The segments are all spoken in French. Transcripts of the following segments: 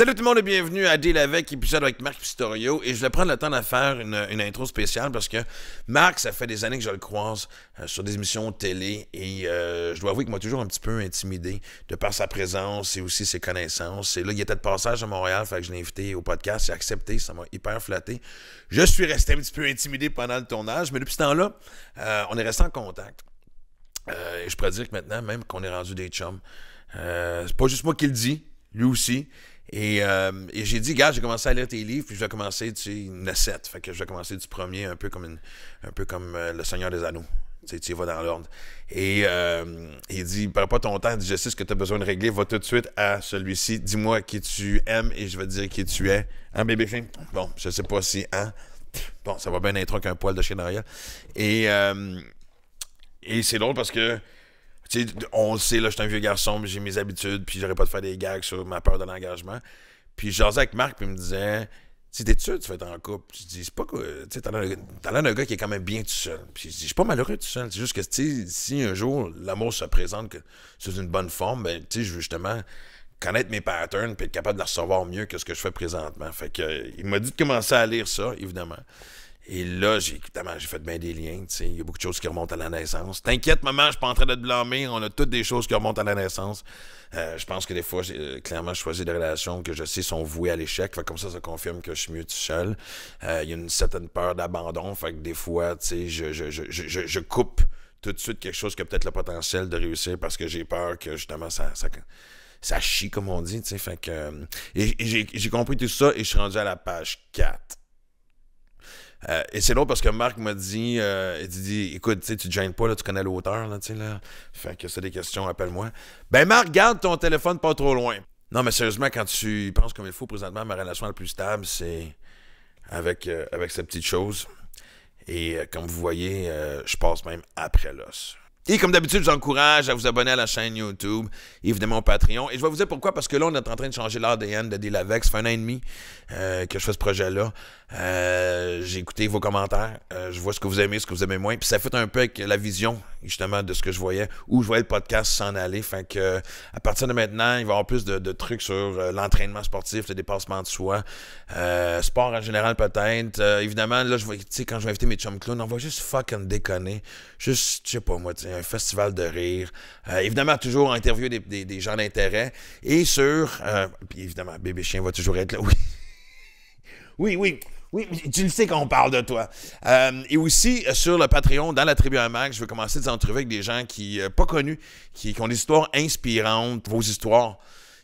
Salut tout le monde et bienvenue à Deal avec, épisode avec Marc Pistorio. Et je vais prendre le temps de faire une, intro spéciale parce que Marc, ça fait des années que je le croise euh, sur des émissions télé et euh, je dois avouer que moi toujours un petit peu intimidé de par sa présence et aussi ses connaissances. Et là, il était de passage à Montréal, fait que je l'ai invité au podcast. Il a accepté, ça m'a hyper flatté. Je suis resté un petit peu intimidé pendant le tournage, mais depuis ce temps-là, euh, on est resté en contact. et je pourrais dire que maintenant, même qu'on est rendu des chums, c'est pas juste moi qui le dis, lui aussi. Euh, et, j'ai dit, gars, j'ai commencé à lire tes livres, puis je vais commencer, tu sais, une Fait que je vais commencer du premier, un peu comme, une, un peu comme euh, Le Seigneur des Anneaux. Tu, sais, tu y vas dans l'ordre. Et euh, il dit, perds pas ton temps, je sais ce que tu as besoin de régler, va tout de suite à celui-ci, dis-moi qui tu aimes et je vais te dire qui tu es. Hein, bébé chien? Bon, je sais pas si, hein? Bon, ça va bien être qu'un poil de chien d'arrière. Et, et c'est drôle parce que on le sait, là, je suis un vieux garçon, mais j'ai mes habitudes, puis j'aurais pas de faire des gags sur ma peur de l'engagement. Puis je avec Marc, puis il me disait, tu t'es sûr, tu vas être en couple. Je dis, c'est pas que Tu sais, t'as l'air d'un gars qui est quand même bien tout seul. Puis je dis, je suis pas malheureux tout seul. C'est juste que, si un jour l'amour se présente sous une bonne forme, ben, je veux justement connaître mes patterns puis être capable de la recevoir mieux que ce que je fais présentement. Fait que, euh, il m'a dit de commencer à lire ça, évidemment. Et là, j'ai, évidemment, j'ai fait bien des liens. Il y a beaucoup de choses qui remontent à la naissance. T'inquiète, maman, je suis pas en train de te blâmer. On a toutes des choses qui remontent à la naissance. Euh, je pense que des fois, j'ai, euh, clairement, je des relations que je sais sont vouées à l'échec. Fait comme ça, ça confirme que je suis mieux tout seul. Euh, il y a une certaine peur d'abandon. Fait que des fois, je, je, je, coupe tout de suite quelque chose qui a peut-être le potentiel de réussir parce que j'ai peur que justement ça, ça ça chie, comme on dit, tu sais. Fait que. et, j'ai compris tout ça et je suis rendu à la page 4. Euh, et c'est long parce que Marc m'a dit, euh, il dit, écoute, tu te gênes pas, tu connais l'auteur, là, tu sais, là. Fait que c'est des questions, appelle-moi. Ben, Marc, garde ton téléphone pas trop loin. Non, mais sérieusement, quand tu penses comme il faut, présentement, ma relation la plus stable, c'est avec, euh, avec cette petite chose. Et comme vous voyez, je passe même après l'os. Et comme d'habitude, je vous encourage à vous abonner à la chaîne YouTube, évidemment au Patreon. Et je vais vous dire pourquoi, parce que là, on est en train de changer l'ADN de Delavex. Ça fait un an et demi euh, que je fais ce projet-là. Euh, j'ai écouté vos commentaires. Euh, je vois ce que vous aimez, ce que vous aimez moins. Puis ça fait un peu avec la vision, justement, de ce que je voyais, où je voyais le podcast s'en aller. Fait que, à partir de maintenant, il va y avoir plus de, trucs sur l'entraînement sportif, le dépassement de soi, sport en général, peut-être. évidemment, là, je sais, quand je vais inviter mes chum clowns, on va juste fucking déconner. Juste, je sais pas, moi, tiens festival de rire. Euh, évidemment, toujours interviewer des, gens d'intérêt. Et sur. Euh, puis évidemment, Bébé Chien va toujours être là. Oui. oui, oui. Oui, tu le sais qu'on parle de toi. Euh, et aussi, sur le Patreon, dans la tribu Mac, je vais commencer des entrevues avec des gens qui, pas connus, qui, ont des histoires inspirantes. Vos histoires,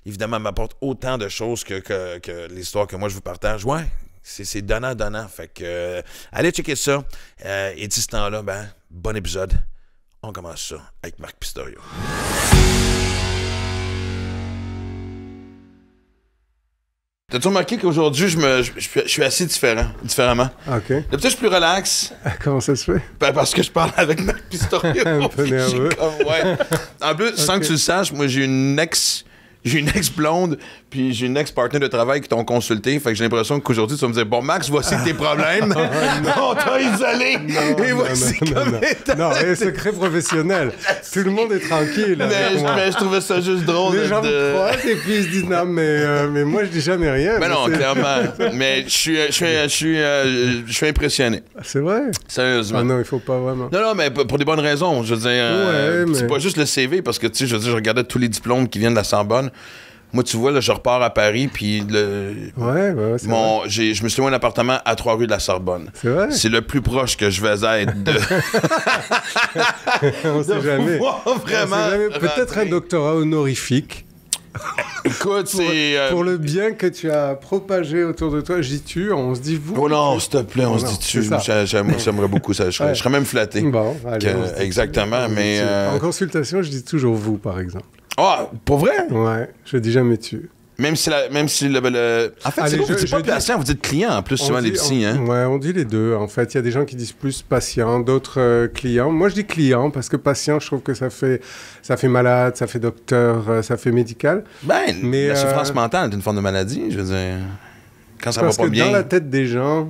évidemment, m'apportent autant de choses que, l'histoire que moi je vous partage. Oui. c'est donnant-donnant. Fait que, allez checker ça. et d'ici ce temps-là, ben, bon épisode. On commence ça avec Marc Pistorio. T'as-tu remarqué qu'aujourd'hui, je, suis assez différent, différemment? OK. D'habitude, je suis plus relax. Comment ça se fait? Ben, parce que je parle avec Marc Pistorio. Un peu nerveux. ouais. En plus, sans que tu le saches, moi, j'ai une ex j'ai une ex-blonde, puis j'ai une ex-partenaire de travail qui t'ont consulté. Fait que j'ai l'impression qu'aujourd'hui, tu vas me dire Bon, Max, voici tes problèmes. Ah, on t'a isolé. Non, et voici Non, secret professionnel. Tout le monde est tranquille. Mais, je trouvais ça juste drôle. Les gens me croient et puis ils se disent Non, mais, euh, mais moi, je dis jamais rien. Mais, non, clairement. mais je suis, je, suis, je, suis, euh, impressionné. C'est vrai Sérieusement. Ah non, il faut pas vraiment. Non, non, mais pour des bonnes raisons. Je veux dire, euh, c'est pas juste le CV, parce que tu sais, je je regardais tous les diplômes qui viennent de la Sorbonne. Moi, tu vois, là, je repars à Paris, puis je me suis loué un appartement à trois rues de la Sorbonne. C'est le plus proche que je vais être de. On sait jamais. Peut-être un doctorat honorifique. Écoute, pour, euh, pour, le bien que tu as propagé autour de toi, j'y tue, on se dit vous. Oh non, s'il te plaît, on se oh dit tu. J'aimerais beaucoup ça. Je, serais même flatté. Bon, allez, exactement, mais. Euh, en consultation, je dis toujours vous, par exemple. Oh, pour vrai? Ouais, je dis jamais tu. Même si, la, même si le, En fait, c'est vous dites pas patient, vous dites client en plus, souvent les psys. Hein. Ouais, on dit les deux. En fait, il y a des gens qui disent plus patient, d'autres client. Euh, clients. Moi, je dis client parce que patient, je trouve que ça fait, ça fait malade, ça fait docteur, euh, ça fait médical. Ben, Mais, la souffrance euh, mentale est une forme de maladie, je veux dire. Quand ça va pas que bien. Dans la tête des gens,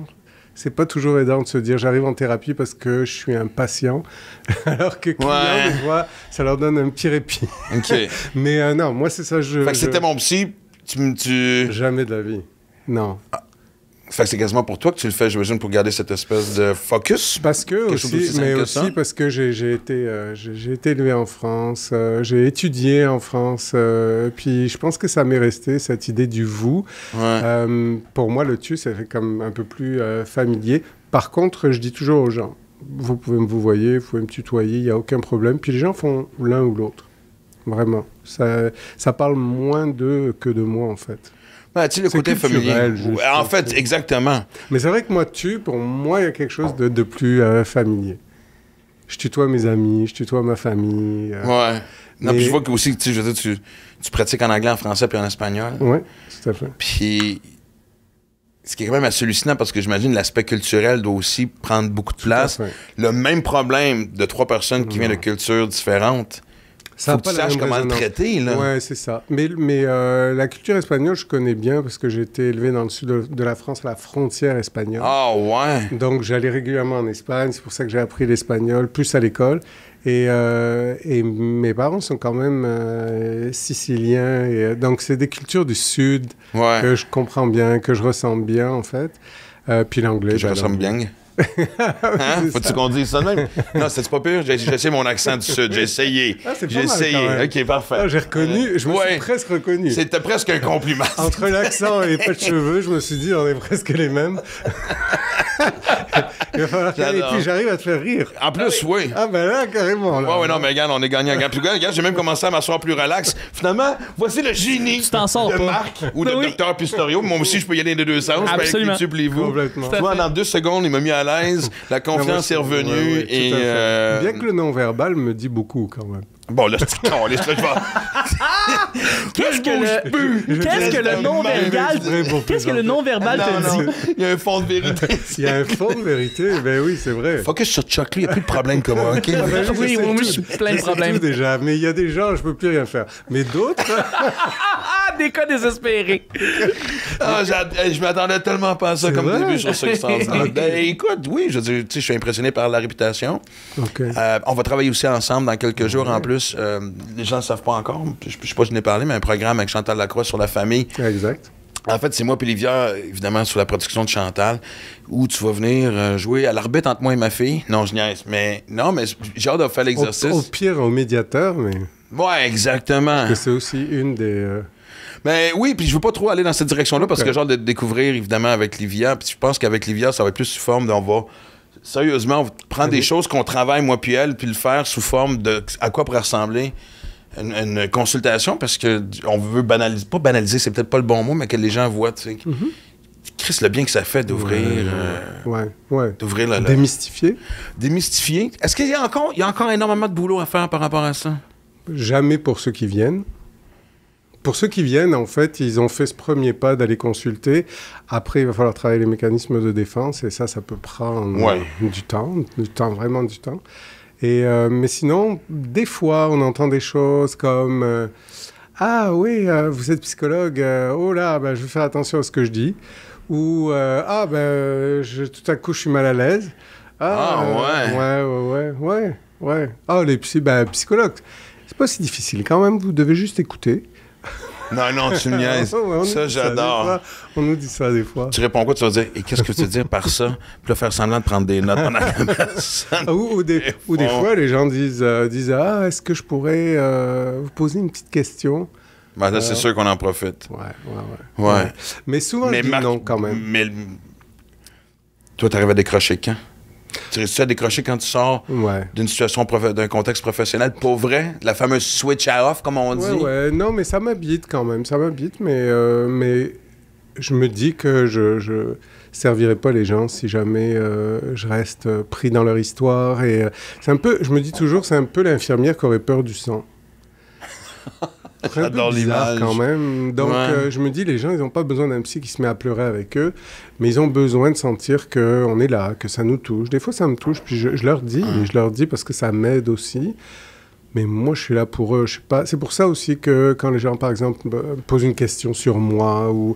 c'est pas toujours aidant de se dire j'arrive en thérapie parce que je suis un patient, alors que quand on des voit, ça leur donne un petit répit. Ok. Mais euh, non, moi c'est ça. Je, fait que c'était mon psy, tu tu... Jamais de la vie. Non. Ah c'est quasiment pour toi que tu le fais, j'imagine, pour garder cette espèce de focus. Parce que aussi, mais aussi hein? parce que j'ai, été, euh, j'ai, été élevé en France, euh, j'ai étudié en France, euh, puis je pense que ça m'est resté cette idée du vous. pour moi, le tu, c'est comme un peu plus familier. Par contre, je dis toujours aux gens, vous pouvez me vous voyez, vous pouvez me tutoyer, il n'y a aucun problème. Puis les gens font l'un ou l'autre, vraiment. Ça, ça parle moins d'eux que de moi, en fait. Bah, le côté familial En fait, exactement. Mais c'est vrai que moi, tu, pour moi, il y a quelque chose de, plus euh, familier. Je tutoie mes amis, je tutoie ma famille. Euh. ouais. Non, puis je vois que aussi, tu, tu, pratiques en anglais, en français, puis en espagnol. Oui, tout à fait. Puis, ce qui est quand même assez hallucinant, parce que j'imagine l'aspect culturel doit aussi prendre beaucoup de place. Le même problème de trois personnes qui viennent de cultures différentes ça faut que tu saches comment le traiter. Là. Ouais, c'est ça. Mais, mais euh, la culture espagnole, je connais bien parce que j'ai été élevé dans le sud de, la France, à la frontière espagnole. Ah ouais. Donc j'allais régulièrement en Espagne. C'est pour ça que j'ai appris l'espagnol plus à l'école. Et, euh, et, mes parents sont quand même euh, siciliens. Et, donc c'est des cultures du sud que je comprends bien, que je ressens bien en fait. puis l'anglais. je ben, ressens bien. Hein? Faut-tu qu'on dise ça de même? non, c'est pas pire. J'ai essayé mon accent du Sud. J'ai essayé. Ah, j'ai essayé. Ok, parfait. Ah, j'ai reconnu. Euh, je me suis presque reconnu. C'était presque un compliment. Entre l'accent et pas de cheveux, je me suis dit, on est presque les mêmes. Il va falloir que... Et puis j'arrive à te faire rire. En plus, ah oui. Ah ben là, carrément. Là. Ouais, non, mais regarde, on est gagnant. Regarde, j'ai même commencé à m'asseoir plus relax. Finalement, voici le génie de Marc ou de Dr Pistorio. Moi aussi, je peux y aller de deux sens. Absolument. Je peux aller YouTube, les vous. en deux secondes, il m'a mis à la confiance est revenue. et, euh, Bien que le non-verbal me dit beaucoup quand même. Bon, là, c'est con, laisse-le Qu'est-ce que qu'est-ce que le non-verbal, qu'est-ce que le non-verbal te dit? Il y a un fond de vérité. Il y a un fond de vérité, ben oui, c'est vrai. Faut que je sur choc, lui. il n'y a plus de problème comme moi, OK? Ah, ben oui, oui, je suis plein de problèmes. déjà, mais il y a des gens, je ne peux plus rien faire. Mais d'autres... des cas désespérés. Ah, eh, je m'attendais tellement pas à ça comme début sur Substance. Ben, écoute, oui, je, je suis impressionné par la réputation. Euh, on va travailler aussi ensemble dans quelques jours. En plus, euh, les gens ne savent pas encore. Je ne sais pas si je n'ai parlé, mais un programme avec Chantal Lacroix sur la famille. Exact. En fait, c'est moi et Livia, évidemment, sur la production de Chantal, où tu vas venir euh, jouer à l'arbitre entre moi et ma fille. Non, je niaise, mais non, mais j'ai hâte de faire l'exercice. Au, pire, au médiateur, mais. Ouais, exactement. que c'est aussi une des. Mais ben oui, puis je veux pas trop aller dans cette direction-là parce que j'ai de découvrir, évidemment, avec Livia. Puis je pense qu'avec Livia, ça va être plus sous forme d'on va. Sérieusement, prendre des mhm. choses qu'on travaille, moi puis elle, puis le faire sous forme de à quoi pourrait ressembler une, consultation parce que on veut banaliser. Pas banaliser, c'est peut-être pas le bon mot, mais que les gens voient, tu sais. Mhm. Chris, le bien que ça fait d'ouvrir. Euh, d'ouvrir la, Démystifier. Démystifier. Est-ce qu'il y, encore, il y a encore énormément de boulot à faire par rapport à ça? Jamais pour ceux qui viennent pour ceux qui viennent, en fait, ils ont fait ce premier pas d'aller consulter. Après, il va falloir travailler les mécanismes de défense et ça, ça peut prendre euh, du temps, du temps, vraiment du temps. Et, euh, mais sinon, des fois, on entend des choses comme euh, Ah oui, vous êtes psychologue, oh là, ben, je vais faire attention à ce que je dis. Ou Ah, ben, tout à coup, je suis mal à l'aise. Ah, ah ouais. ouais. Ouais, ouais, ouais, Ah, les ben, psychologues. C'est pas si difficile quand même, vous devez juste écouter. Non, non, tu niaises. ça, j'adore. On nous dit ça des fois. Tu réponds quoi? Tu vas dire, et qu'est-ce que tu veux dire par ça? Puis là, faire semblant de prendre des notes pendant la ah, ou, ou, des, ou des fois, les gens disent, euh, disent Ah, est-ce que je pourrais euh, vous poser une petite question? Ben, là, c'est euh, sûr qu'on en profite. Ouais, ouais, ouais. ouais. Mais souvent, mais je dis non quand même. Mais toi, t'arrives à décrocher quand? Tu réussis à décrocher quand tu sors d'une situation, d'un contexte professionnel. Pour vrai, la fameuse switch off, comme on dit. Ouais, non, mais ça m'habite quand même. Ça m'habite, mais, euh, mais je me dis que je, je servirai pas les gens si jamais euh, je reste pris dans leur histoire. Et euh, c'est un peu, je me dis toujours, c'est un peu l'infirmière qui aurait peur du sang quand même. Donc, euh, je me dis, les gens, ils n'ont pas besoin d'un psy qui se met à pleurer avec eux, mais ils ont besoin de sentir que on est là, que ça nous touche. Des fois, ça me touche, puis je, leur dis, et je leur dis parce que ça m'aide aussi. Mais moi, je suis là pour eux. Je sais pas. C'est pour ça aussi que quand les gens, par exemple, posent une question sur moi ou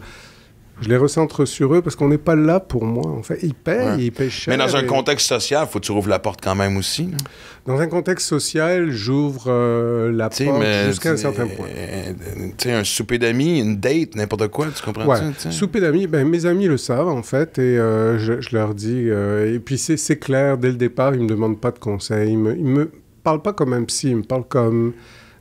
je les recentre sur eux parce qu'on n'est pas là pour moi. En fait, ils payent, ils payent cher. Mais dans un contexte social, faut que tu rouvres la porte quand même aussi. Dans un contexte social, j'ouvre euh, la porte jusqu'à un certain point. Euh, tu sais, un souper d'amis, une date, n'importe quoi, tu comprends ouais. Souper d'amis, ben, mes amis le savent en fait et euh, je, leur dis. et puis c'est clair dès le départ, ils me demandent pas de conseils, ils me, me parlent pas comme un psy, ils me parlent comme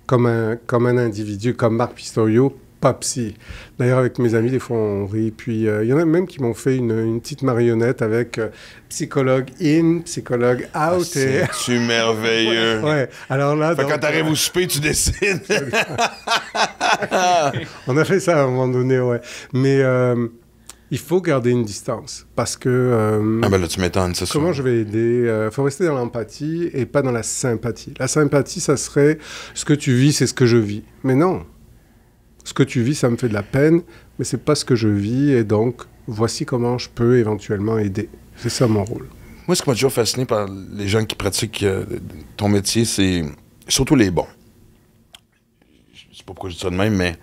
comme un comme un individu, comme Marc Pistorio pas psy. D'ailleurs, avec mes amis, des fois, on rit. Puis, il euh, y en a même qui m'ont fait une, petite marionnette avec euh, psychologue in, psychologue ah, out. Ah, et... C'est merveilleux. ouais. Alors là. quand t'arrives euh, au souper, tu dessines. on a fait ça à un moment donné, ouais. Mais il faut garder une distance parce que. ah ben là, tu m'étonnes, Comment je vais aider Il faut rester dans l'empathie et pas dans la sympathie. La sympathie, ça serait ce que tu vis, c'est ce que je vis. Mais non, ce que tu vis, ça me fait de la peine, mais c'est pas ce que je vis, et donc voici comment je peux éventuellement aider. C'est ça mon rôle. Moi, ce qui m'a toujours fasciné par les gens qui pratiquent euh, ton métier, c'est surtout les bons. Je sais pas pourquoi je dis ça de même, mais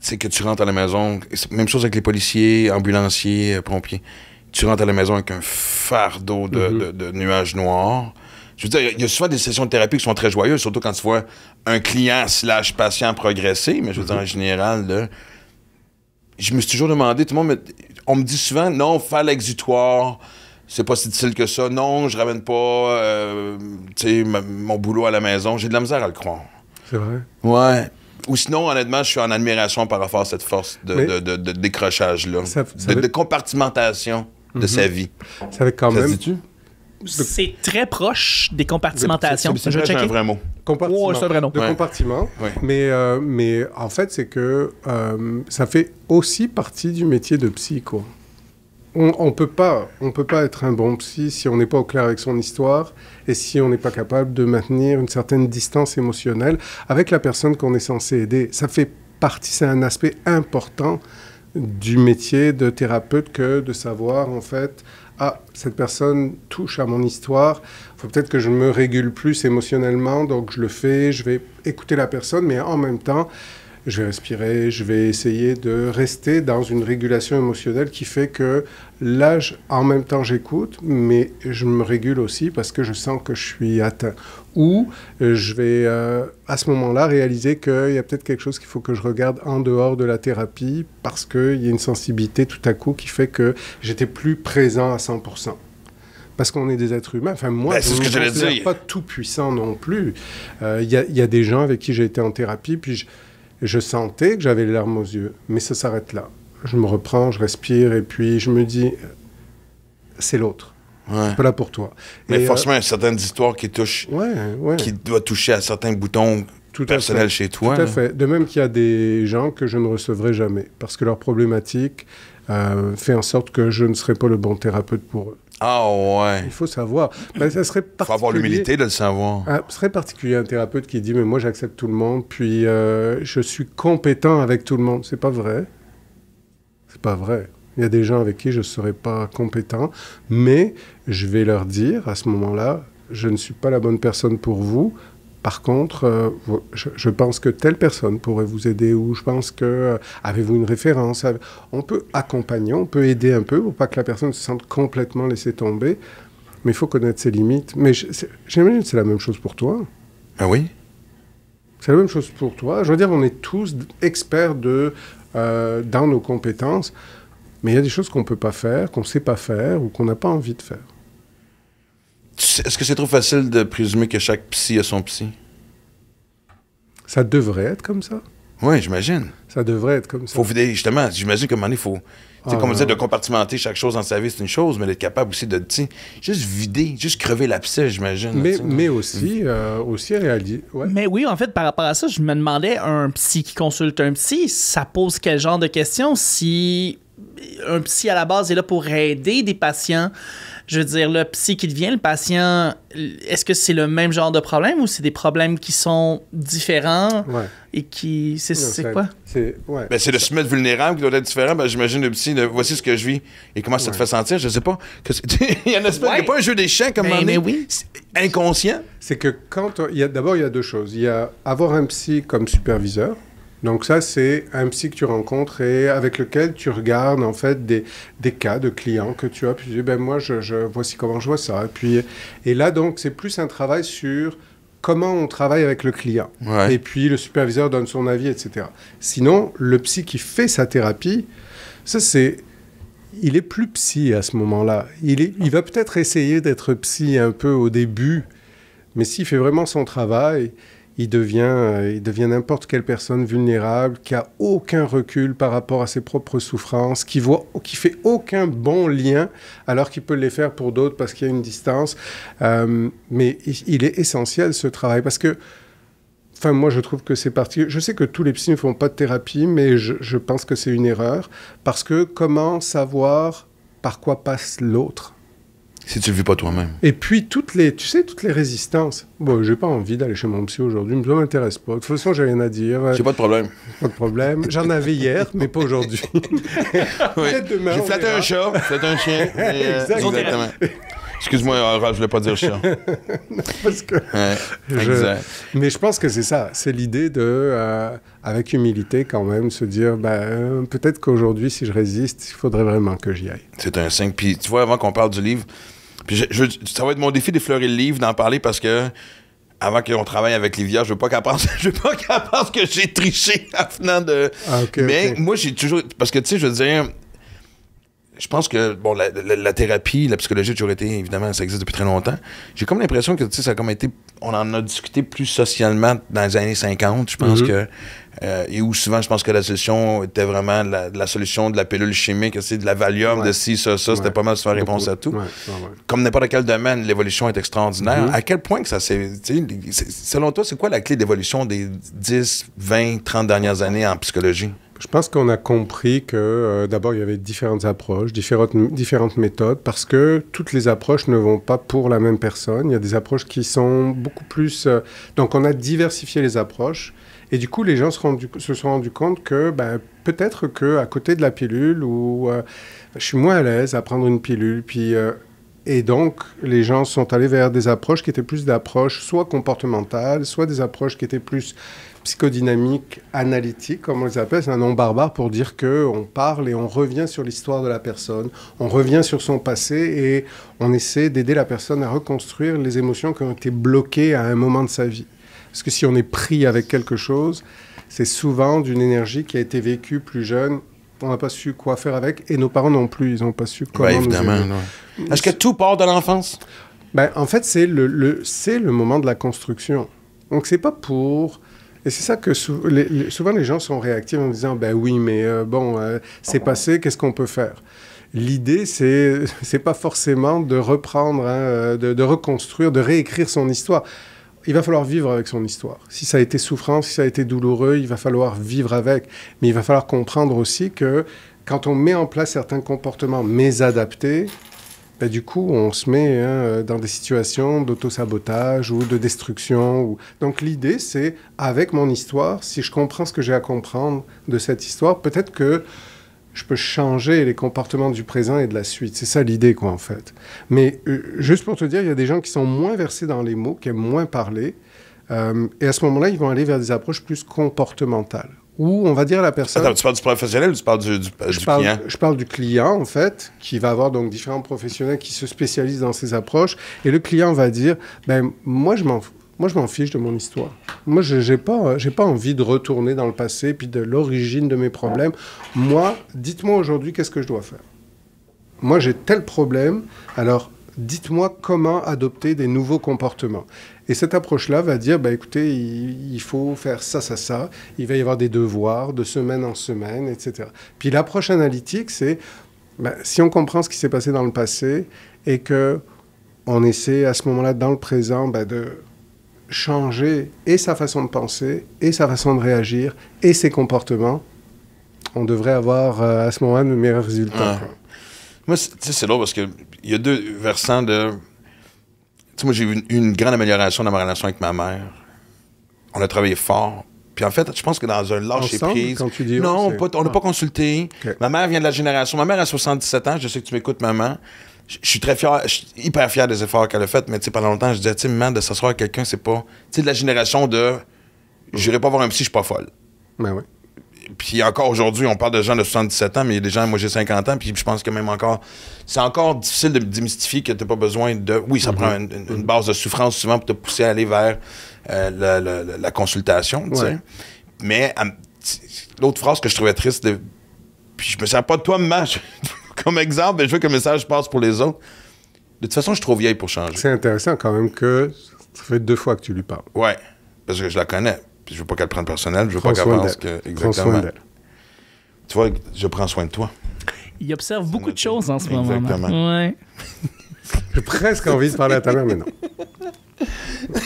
c'est que tu rentres à la maison, même chose avec les policiers, ambulanciers, euh, pompiers. Tu rentres à la maison avec un fardeau de, mm-hmm. de nuages noirs je il y a souvent des sessions de thérapie qui sont très joyeuses, surtout quand tu vois un client slash patient progresser, mais je veux dire, en mm-hmm. général, là, je me suis toujours demandé, tout le monde on me dit souvent, non, faire l'exutoire, c'est pas si difficile que ça, non, je ramène pas euh, mon boulot à la maison, j'ai de la misère à le croire. C'est vrai? Ouais. Ou sinon, honnêtement, je suis en admiration par rapport à cette force de, décrochage-là, de, compartimentation de mm-hmm. sa vie. Ça fait quand même... C'est très proche des compartimentations. C'est un vrai mot. un vrai De compartiment. Euh, mais, en fait, c'est que euh, ça fait aussi partie du métier de psycho. On, on peut pas, peut pas être un bon psy si on n'est pas au clair avec son histoire et si on n'est pas capable de maintenir une certaine distance émotionnelle avec la personne qu'on est censé aider. Ça fait partie, c'est un aspect important du métier de thérapeute que de savoir en fait ah, cette personne touche à mon histoire, il faut peut-être que je me régule plus émotionnellement, donc je le fais, je vais écouter la personne, mais en même temps, je vais respirer, je vais essayer de rester dans une régulation émotionnelle qui fait que là, en même temps, j'écoute, mais je me régule aussi parce que je sens que je suis atteint. Ou euh, je vais euh, à ce moment-là réaliser qu'il y a peut-être quelque chose qu'il faut que je regarde en dehors de la thérapie parce qu'il y a une sensibilité tout à coup qui fait que j'étais plus présent à 100% parce qu'on est des êtres humains. Enfin, moi, bah, je ne suis pas tout puissant non plus. Euh, il y, a des gens avec qui j'ai été en thérapie, puis je, je sentais que j'avais les larmes aux yeux, mais ça s'arrête là. Je me reprends, je respire, et puis je me dis, c'est l'autre. Ouais. pas là pour toi. Mais euh, forcément, il y a certaines histoires qui touchent, qui doivent toucher à certains boutons tout personnels chez toi. Tout à fait. De même qu'il y a des gens que je ne recevrai jamais, parce que leur problématique euh, fait en sorte que je ne serai pas le bon thérapeute pour eux. Ah ouais. Il faut savoir. Il ben, ça serait faut avoir l'humilité de le savoir. Ah, ce serait particulier un thérapeute qui dit mais moi j'accepte tout le monde, puis euh, je suis compétent avec tout le monde. C'est pas vrai. C'est pas vrai. Il y a des gens avec qui je ne serai pas compétent, mais je vais leur dire à ce moment-là, je ne suis pas la bonne personne pour vous, par contre, euh, je, pense que telle personne pourrait vous aider ou je pense que euh, avez-vous une référence On peut accompagner, on peut aider un peu pour pas que la personne se sente complètement laissée tomber, mais il faut connaître ses limites. Mais j'imagine que c'est la même chose pour toi. Ah oui c'est la même chose pour toi. Je veux dire, on est tous experts euh, dans nos compétences, mais il y a des choses qu'on ne peut pas faire, qu'on ne sait pas faire ou qu'on n'a pas envie de faire. Est-ce que c'est trop facile de présumer que chaque psy a son psy? Ça devrait être comme ça. Oui, j'imagine. Ça devrait être comme ça. Faut, justement, j'imagine qu'à un moment donné, il faut. Tu ah comme on disait, de compartimenter chaque chose dans sa vie, c'est une chose, mais d'être capable aussi de, tu juste vider, juste crever l'abcès, j'imagine. Mais, aussi, euh, aussi réaliser. Mais oui, en fait, par rapport à ça, je me demandais, un psy qui consulte un psy, ça pose quel genre de questions si un psy à la base est là pour aider des patients je veux dire, le psy qui devient le patient, est-ce que c'est le même genre de problème ou c'est des problèmes qui sont différents et qui. C'est quoi? C'est ben, le se mettre vulnérable qui doit être différent. Ben, j'imagine le psy, voici ce que je vis et comment ça te fait sentir. Je sais pas. il y a pas un jeu des champs comme ben, mais, mais oui. inconscient. C'est que quand. y D'abord, il y a deux choses. Il y a avoir un psy comme superviseur. Donc ça, c'est un psy que tu rencontres et avec lequel tu regardes en fait des, cas de clients que tu as. Puis tu dis, ben moi, je, voici comment je vois ça. Et, et là, donc, c'est plus un travail sur comment on travaille avec le client. Et puis le superviseur donne son avis, etc. Sinon, le psy qui fait sa thérapie, ça c'est... Il est plus psy à ce moment-là. Il, il va peut-être essayer d'être psy un peu au début, mais s'il fait vraiment son travail, il devient, euh, il devient n'importe quelle personne vulnérable, qui a aucun recul par rapport à ses propres souffrances, qui voit, qui fait aucun bon lien, alors qu'il peut les faire pour d'autres parce qu'il y a une distance. Euh, mais il est essentiel ce travail parce que Enfin, moi, je trouve que c'est parti. Je sais que tous les psys ne font pas de thérapie, mais je pense que c'est une erreur. Parce que comment savoir par quoi passe l'autre si tu le vis pas toi-même. Et puis, toutes les, tu sais, toutes les résistances. Bon, j'ai pas envie d'aller chez mon psy aujourd'hui, ça m'intéresse pas. De toute façon, j'ai rien à dire. J'ai pas de problème. Pas de problème. J'en avais hier, mais pas aujourd'hui. oui. J'ai flatté un chat, flatté un chien. Euh, exactement. Excuse-moi, je voulais pas dire chat. parce que. Mais je pense que c'est ça. C'est l'idée de, euh, avec humilité quand même, se dire ben, euh, peut-être qu'aujourd'hui, si je résiste, il faudrait vraiment que j'y aille. C'est un signe. Puis tu vois, avant qu'on parle du livre, puis je, ça va être mon défi d'effleurer le livre, d'en parler parce que avant qu'on travaille avec Livia, je veux pas qu'elle pense, je veux pas qu'elle pense que j'ai triché en venant de. Ah, Mais moi, j'ai toujours. Parce que, tu sais, je veux dire. Je pense que bon, la, thérapie, la psychologie a toujours été, évidemment, ça existe depuis très longtemps. J'ai comme l'impression que tu sais ça a comme été. On en a discuté plus socialement dans les années 50. Je pense mhm. que euh, et où souvent, je pense que la solution était vraiment la, la solution de la pilule chimique, c'est de la Valium, de ci, ça, ça. C'était pas mal faire réponse à tout. n'est Comme n'importe quel domaine, l'évolution est extraordinaire. Mm-hmm. À quel point que ça s'est. Selon toi, c'est quoi la clé d'évolution des 10, 20, 30 dernières années en psychologie? Je pense qu'on a compris que euh, d'abord il y avait différentes approches, différentes, différentes méthodes, parce que toutes les approches ne vont pas pour la même personne. Il y a des approches qui sont beaucoup plus... Euh, donc on a diversifié les approches et du coup, les gens se, sont rendus compte que ben, peut-être que à côté de la pilule, ou euh, je suis moins à l'aise à prendre une pilule, puis euh, et donc, les gens sont allés vers des approches qui étaient plus d'approches soit comportementales, soit des approches qui étaient plus psychodynamiques, analytiques, comme on les appelle. C'est un nom barbare pour dire qu'on parle et on revient sur l'histoire de la personne, on revient sur son passé et on essaie d'aider la personne à reconstruire les émotions qui ont été bloquées à un moment de sa vie. Parce que si on est pris avec quelque chose, c'est souvent d'une énergie qui a été vécue plus jeune. On n'a pas su quoi faire avec et nos parents non plus, ils n'ont pas su comment. Ouais, évidemment. Est-ce que tout part de l'enfance ben, En fait, c'est le, c'est le moment de la construction. Donc, c'est pas pour. Et c'est ça que souvent les gens sont réactifs en disant ben oui, mais euh, bon, euh, c'est passé, qu'est-ce qu'on peut faire L'idée, c'est c'est pas forcément de reprendre, hein, euh, de, de reconstruire, de réécrire son histoire il va falloir vivre avec son histoire. Si ça a été souffrant, si ça a été douloureux, il va falloir vivre avec. Mais il va falloir comprendre aussi que quand on met en place certains comportements mésadaptés, ben, du coup, on se met hein, dans des situations d'autosabotage ou de destruction. Ou... Donc l'idée, c'est avec mon histoire, si je comprends ce que j'ai à comprendre de cette histoire, peut-être que je peux changer les comportements du présent et de la suite. C'est ça l'idée, quoi, en fait. Mais euh, juste pour te dire, il y a des gens qui sont moins versés dans les mots, qui aiment moins parler. Euh, et à ce moment-là, ils vont aller vers des approches plus comportementales. Ou on va dire à la personne. Attends, tu parles du professionnel ou tu parles du, je parle, client? Je parle du client, en fait, qui va avoir donc différents professionnels qui se spécialisent dans ces approches. Et le client va dire ben, Moi, je m'en fous moi, je m'en fiche de mon histoire. Moi, je n'ai pas, euh, pas envie de retourner dans le passé, puis de l'origine de mes problèmes. Moi, dites-moi aujourd'hui qu'est-ce que je dois faire. Moi, j'ai tel problème, alors dites-moi comment adopter des nouveaux comportements. Et cette approche-là va dire, bah, écoutez, il, faut faire ça, ça, ça, il va y avoir des devoirs de semaine en semaine, etc. Puis l'approche analytique, c'est, bah, si on comprend ce qui s'est passé dans le passé et que on essaie à ce moment-là, dans le présent, bah, de changer et sa façon de penser, et sa façon de réagir, et ses comportements, on devrait avoir euh, à ce moment-là de meilleurs résultats. Moi, tu sais, c'est lourd parce qu'il y a deux versants de. Tu sais, moi, j'ai eu une, grande amélioration dans ma relation avec ma mère. On a travaillé fort. Puis en fait, je pense que dans un lâcher prise. non, on n'a pas, ah. consulté. Ma mère vient de la génération. Ma mère a 77 ans. Je sais que tu m'écoutes, maman je suis très fier, hyper fier des efforts qu'elle a fait, mais pendant longtemps, je disais, tu sais, de s'asseoir avec quelqu'un, c'est pas. Tu sais, de la génération de. Je J'irai pas voir un psy, je suis pas folle. Ben oui. Puis encore aujourd'hui, on parle de gens de 77 ans, mais il y a des gens, moi j'ai 50 ans, puis je pense que même encore, c'est encore difficile de démystifier que t'as pas besoin de. Oui, ça prend mhm. une, base de souffrance souvent pour te pousser à aller vers euh, la, consultation, Mais l'autre phrase que je trouvais triste, de, puis je me sens pas de toi, maman comme exemple, mais ben, je veux que le message passe pour les autres. De toute façon, je suis trop vieille pour changer. C'est intéressant quand même que ça fait deux fois que tu lui parles. Ouais, parce que je la connais. Puis je veux pas qu'elle prenne personnel, je veux pas qu'elle pense que. Exactement. Tu vois, je prends soin de toi. Il observe beaucoup de choses en ce moment. Exactement. Ouais. J'ai presque envie de parler à ta mère, mais non.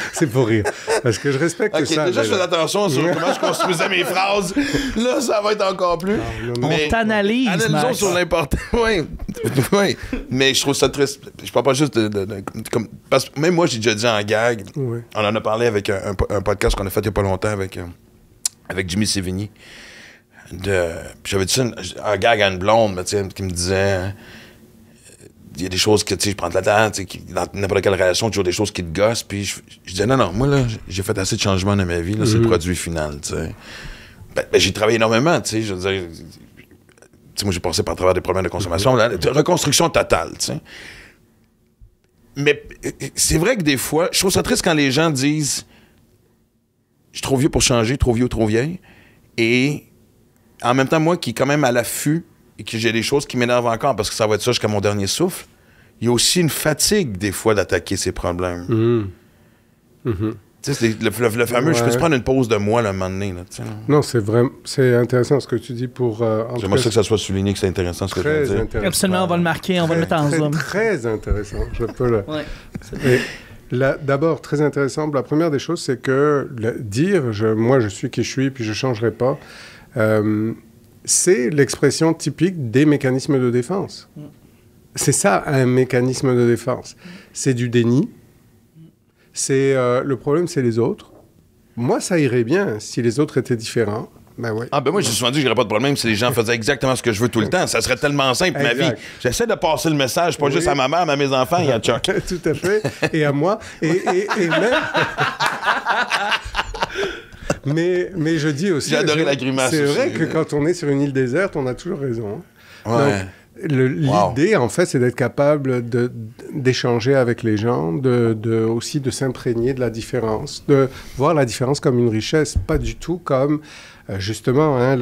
c'est pour rire. Parce que je respecte ça. Déjà, je fais attention sur comment je construisais mes phrases. Là, ça va être encore plus. Ah, mais on t'analyse. Analysons sur l'important. oui. oui. Mais je trouve ça triste. Je parle pas juste de. comme, parce que même moi, j'ai déjà dit en gag. Oui. On en a parlé avec un, podcast qu'on a fait il y a pas longtemps avec, euh, avec Jimmy Sévigny. De, j'avais dit ça, un gag à une blonde mais, qui me disait. Hein, il y a des choses que, je prends de la tête, tu dans n'importe quelle relation, toujours des choses qui te gossent. Puis je, dis disais, non, non, moi, là, j'ai fait assez de changements dans ma vie, là, c'est le mm-hmm. produit final, tu sais. Ben, ben, j'ai travaillé énormément, tu je moi, j'ai passé par travers des problèmes de consommation, mm-hmm. reconstruction totale, tu Mais c'est vrai que des fois, je trouve ça triste quand les gens disent je suis trop vieux pour changer, trop vieux, trop vieille. Et en même temps, moi qui est quand même à l'affût et que j'ai des choses qui m'énervent encore parce que ça va être ça jusqu'à mon dernier souffle, il y a aussi une fatigue des fois d'attaquer ces problèmes. Mm. Mm-hmm. Tu sais, le, fameux, je peux prendre une pause de moi le moment donné. non, c'est vraiment, intéressant ce que tu dis pour. Euh, J'aimerais que ça soit souligné, que c'est intéressant ce que tu veux Absolument, on va le marquer, on va le mettre en zoom. Très intéressant, je peux le. D'abord, très intéressant. La première des choses, c'est que dire, moi, je suis qui je suis, puis je ne changerai pas. Euh, c'est l'expression typique des mécanismes de défense. Mm. C'est ça un mécanisme de défense. C'est du déni. C'est euh, le problème, c'est les autres. Moi, ça irait bien si les autres étaient différents. Ben ouais. Ah ben moi j'ai souvent dit que j'aurais pas de problème si les gens faisaient exactement ce que je veux tout le temps. Ça serait tellement simple ma vie. J'essaie de passer le message pas juste à ma mère, mais à mes enfants et à Chuck. tout à fait. Et à moi. Et, et, et même. mais, mais je dis aussi. J'ai adoré la grimace. C'est vrai que quand on est sur une île déserte, on a toujours raison. Donc, L'idée, en fait, c'est d'être capable d'échanger avec les gens, de, aussi de s'imprégner de la différence, de voir la différence comme une richesse, pas du tout comme euh, justement hein,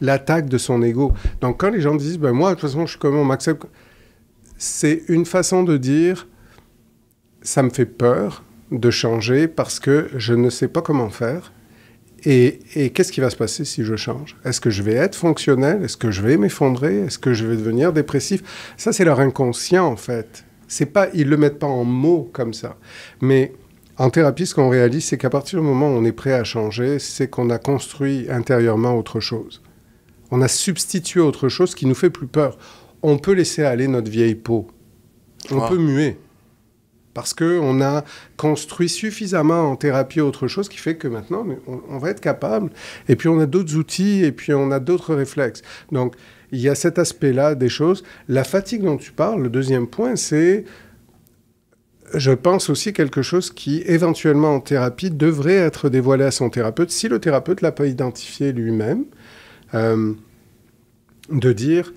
l'attaque de son ego. Donc, quand les gens disent, ben moi, de toute façon, je suis comme on m'accepte, c'est une façon de dire, ça me fait peur, de changer parce que je ne sais pas comment faire. Et, et qu'est-ce qui va se passer si je change Est-ce que je vais être fonctionnel Est-ce que je vais m'effondrer Est-ce que je vais devenir dépressif Ça, c'est leur inconscient, en fait. C'est pas, ils le mettent pas en mots comme ça. Mais en thérapie, ce qu'on réalise, c'est qu'à partir du moment où on est prêt à changer, c'est qu'on a construit intérieurement autre chose. On a substitué autre chose qui nous fait plus peur. On peut laisser aller notre vieille peau. On peut muer parce qu'on a construit suffisamment en thérapie autre chose qui fait que maintenant, on, va être capable, et puis on a d'autres outils, et puis on a d'autres réflexes. Donc, il y a cet aspect-là des choses. La fatigue dont tu parles, le deuxième point, c'est, je pense aussi, quelque chose qui, éventuellement en thérapie, devrait être dévoilé à son thérapeute, si le thérapeute ne l'a pas identifié lui-même, euh, de dire,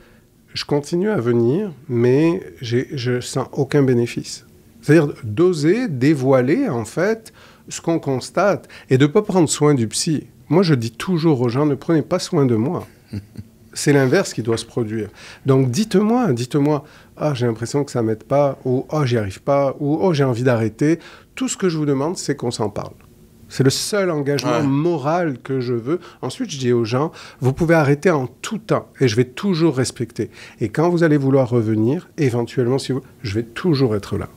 je continue à venir, mais je sens aucun bénéfice. C'est-à-dire d'oser dévoiler, en fait, ce qu'on constate et de ne pas prendre soin du psy. Moi, je dis toujours aux gens, ne prenez pas soin de moi. C'est l'inverse qui doit se produire. Donc dites-moi, dites-moi, ah j'ai l'impression que ça ne m'aide pas, ou ah oh, j'y arrive pas, ou oh j'ai envie d'arrêter. Tout ce que je vous demande, c'est qu'on s'en parle. C'est le seul engagement moral que je veux. Ensuite, je dis aux gens, vous pouvez arrêter en tout temps et je vais toujours respecter. Et quand vous allez vouloir revenir, éventuellement, si je vais toujours être là.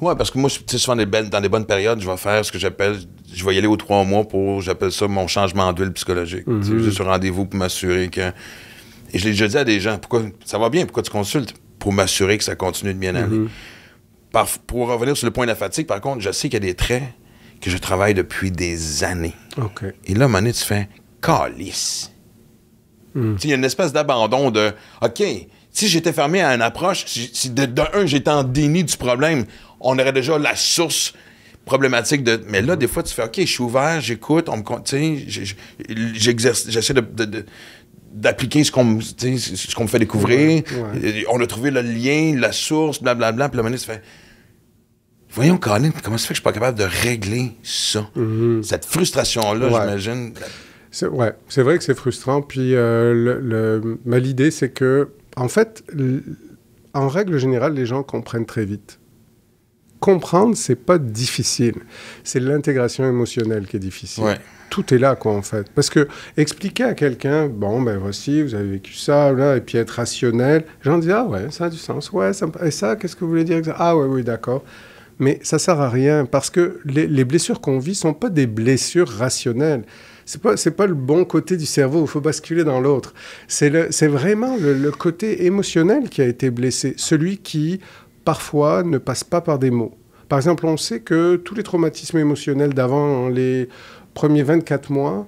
Ouais, parce que moi, tu sais, souvent belles, ben-, dans des bonnes périodes, je vais faire ce que j'appelle, je vais y aller aux trois mois pour, j'appelle ça mon changement d'huile psychologique. Mhm. Je suis Juste un rendez-vous pour m'assurer que. Et je l'ai déjà dit à des gens, pourquoi ça va bien, pourquoi tu consultes Pour m'assurer que ça continue de bien aller. Mhm. pour revenir sur le point de la fatigue, par contre, je sais qu'il y a des traits que je travaille depuis des années. Et là, à un moment tu fais calice. Mhm. Il y a une espèce d'abandon de OK, si j'étais fermé à une approche, si de, j'étais en déni du problème, on aurait déjà la source problématique de. Mais là, des fois, tu fais OK, je suis ouvert, j'écoute, on me. j'essaie d'appliquer ce qu'on me ce qu'on fait découvrir. On a trouvé le lien, la source, blablabla. Puis le ministre fait Voyons, Colin, comment ça fait que je suis pas capable de régler ça? Mm-hmm. Cette frustration-là, j'imagine. ouais, c'est vrai que c'est frustrant. Puis euh, le, l'idée, c'est que en fait, en règle générale, les gens comprennent très vite. Comprendre, c'est pas difficile. C'est l'intégration émotionnelle qui est difficile. Tout est là, quoi, en fait. Parce que expliquer à quelqu'un, bon, ben voici, vous avez vécu ça, là, et puis être rationnel, j'en dis, ah ouais, ça a du sens, ouais, ça, et ça, qu'est-ce que vous voulez dire Ah ouais, oui, d'accord mais ça sert à rien parce que les, blessures qu'on vit sont pas des blessures rationnelles c'est pas pas le bon côté du cerveau. Il faut basculer dans l'autre. C'est vraiment le, le côté émotionnel qui a été blessé, celui qui parfois ne passe pas par des mots. Par exemple, on sait que tous les traumatismes émotionnels d'avant hein, les premiers 24 mois,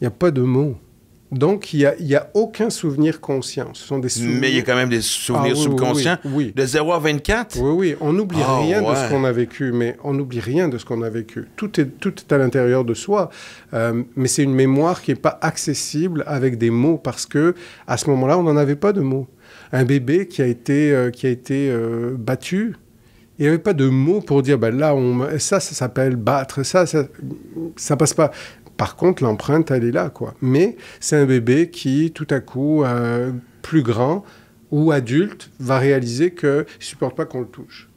il n'y a pas de mots. Donc, il n'y a, a, aucun souvenir conscient. Ce sont des Mais il y a quand même des souvenirs ah subconscients de 0 à 24. Oui, oui. On n'oublie ah, rien de ce qu'on a vécu, mais on n'oublie rien de ce qu'on a vécu. Tout est, tout à l'intérieur de soi. Euh, mais c'est une mémoire qui n'est pas accessible avec des mots parce que à ce moment-là, on n'en avait pas de mots. Un bébé qui a été, euh, qui a été euh, battu, il n'y avait pas de mots pour dire, ben là, on, ça, ça s'appelle battre, ça, ça, ça passe pas. Par contre, l'empreinte, elle est là, quoi. Mais c'est un bébé qui, tout à coup, euh, plus grand ou adulte, va réaliser qu'il ne supporte pas qu'on le touche.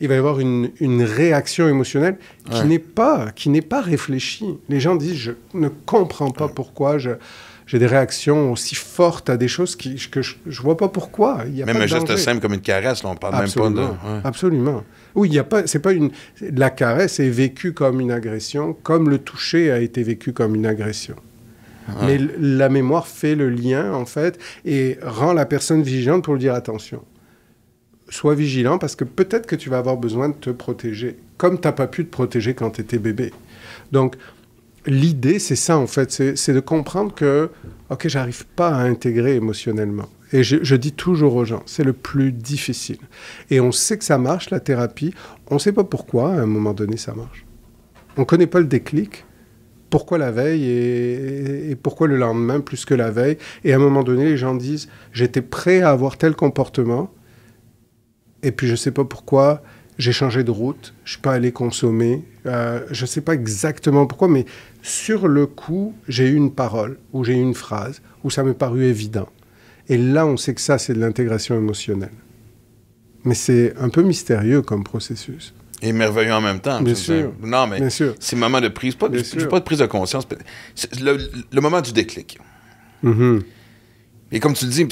Il va y avoir une, réaction émotionnelle qui n'est pas, pas réfléchie. Les gens disent, je ne comprends pas pourquoi je j'ai des réactions aussi fortes à des choses qui, que je, ne vois pas pourquoi. Il y a même un geste simple comme une caresse, là, on parle même pas de. Absolument. Oui, il y a pas, c'est pas une. La caresse est vécue comme une agression, comme le toucher a été vécu comme une agression. Mais la mémoire fait le lien, en fait, et rend la personne vigilante pour lui dire attention. Sois vigilant parce que peut-être que tu vas avoir besoin de te protéger, comme tu n'as pas pu te protéger quand tu étais bébé. Donc, l'idée, c'est ça en fait, c'est de comprendre que, ok, j'arrive pas à intégrer émotionnellement. Et je, dis toujours aux gens, c'est le plus difficile. Et on sait que ça marche, la thérapie. On ne sait pas pourquoi, à un moment donné, ça marche. On ne connaît pas le déclic. Pourquoi la veille et, et, pourquoi le lendemain plus que la veille Et à un moment donné, les gens disent, j'étais prêt à avoir tel comportement. Et puis je ne sais pas pourquoi, j'ai changé de route, je suis pas allé consommer, euh, je sais pas exactement pourquoi, mais sur le coup, j'ai eu une parole ou j'ai eu une phrase où ça m'est paru évident. Et là, on sait que ça, c'est de l'intégration émotionnelle. Mais c'est un peu mystérieux comme processus. Et merveilleux en même temps. Bien sûr. Non, mais c'est moment de prise, pas, de, pas de prise de conscience. Le, le, moment du déclic. Mm-hmm. Et comme tu le dis,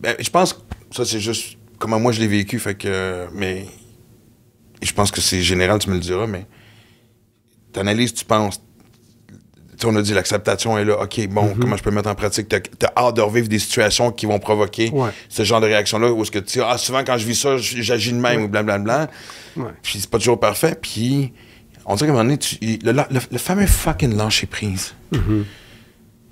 ben, je pense, que ça c'est juste comment moi je l'ai vécu, fait que, mais et je pense que c'est général, tu me le diras, mais analyse tu penses. Tu, on a dit l'acceptation est là. OK, bon, mhm. comment je peux mettre en pratique? T'as as hâte de revivre des situations qui vont provoquer ce genre de réaction-là. où est-ce que tu ah, souvent quand je vis ça, j'agis de même ou blablabla. Ouais. Puis c'est pas toujours parfait. Puis on dirait qu'à un moment donné, le, fameux fucking lâcher prise. Mhm.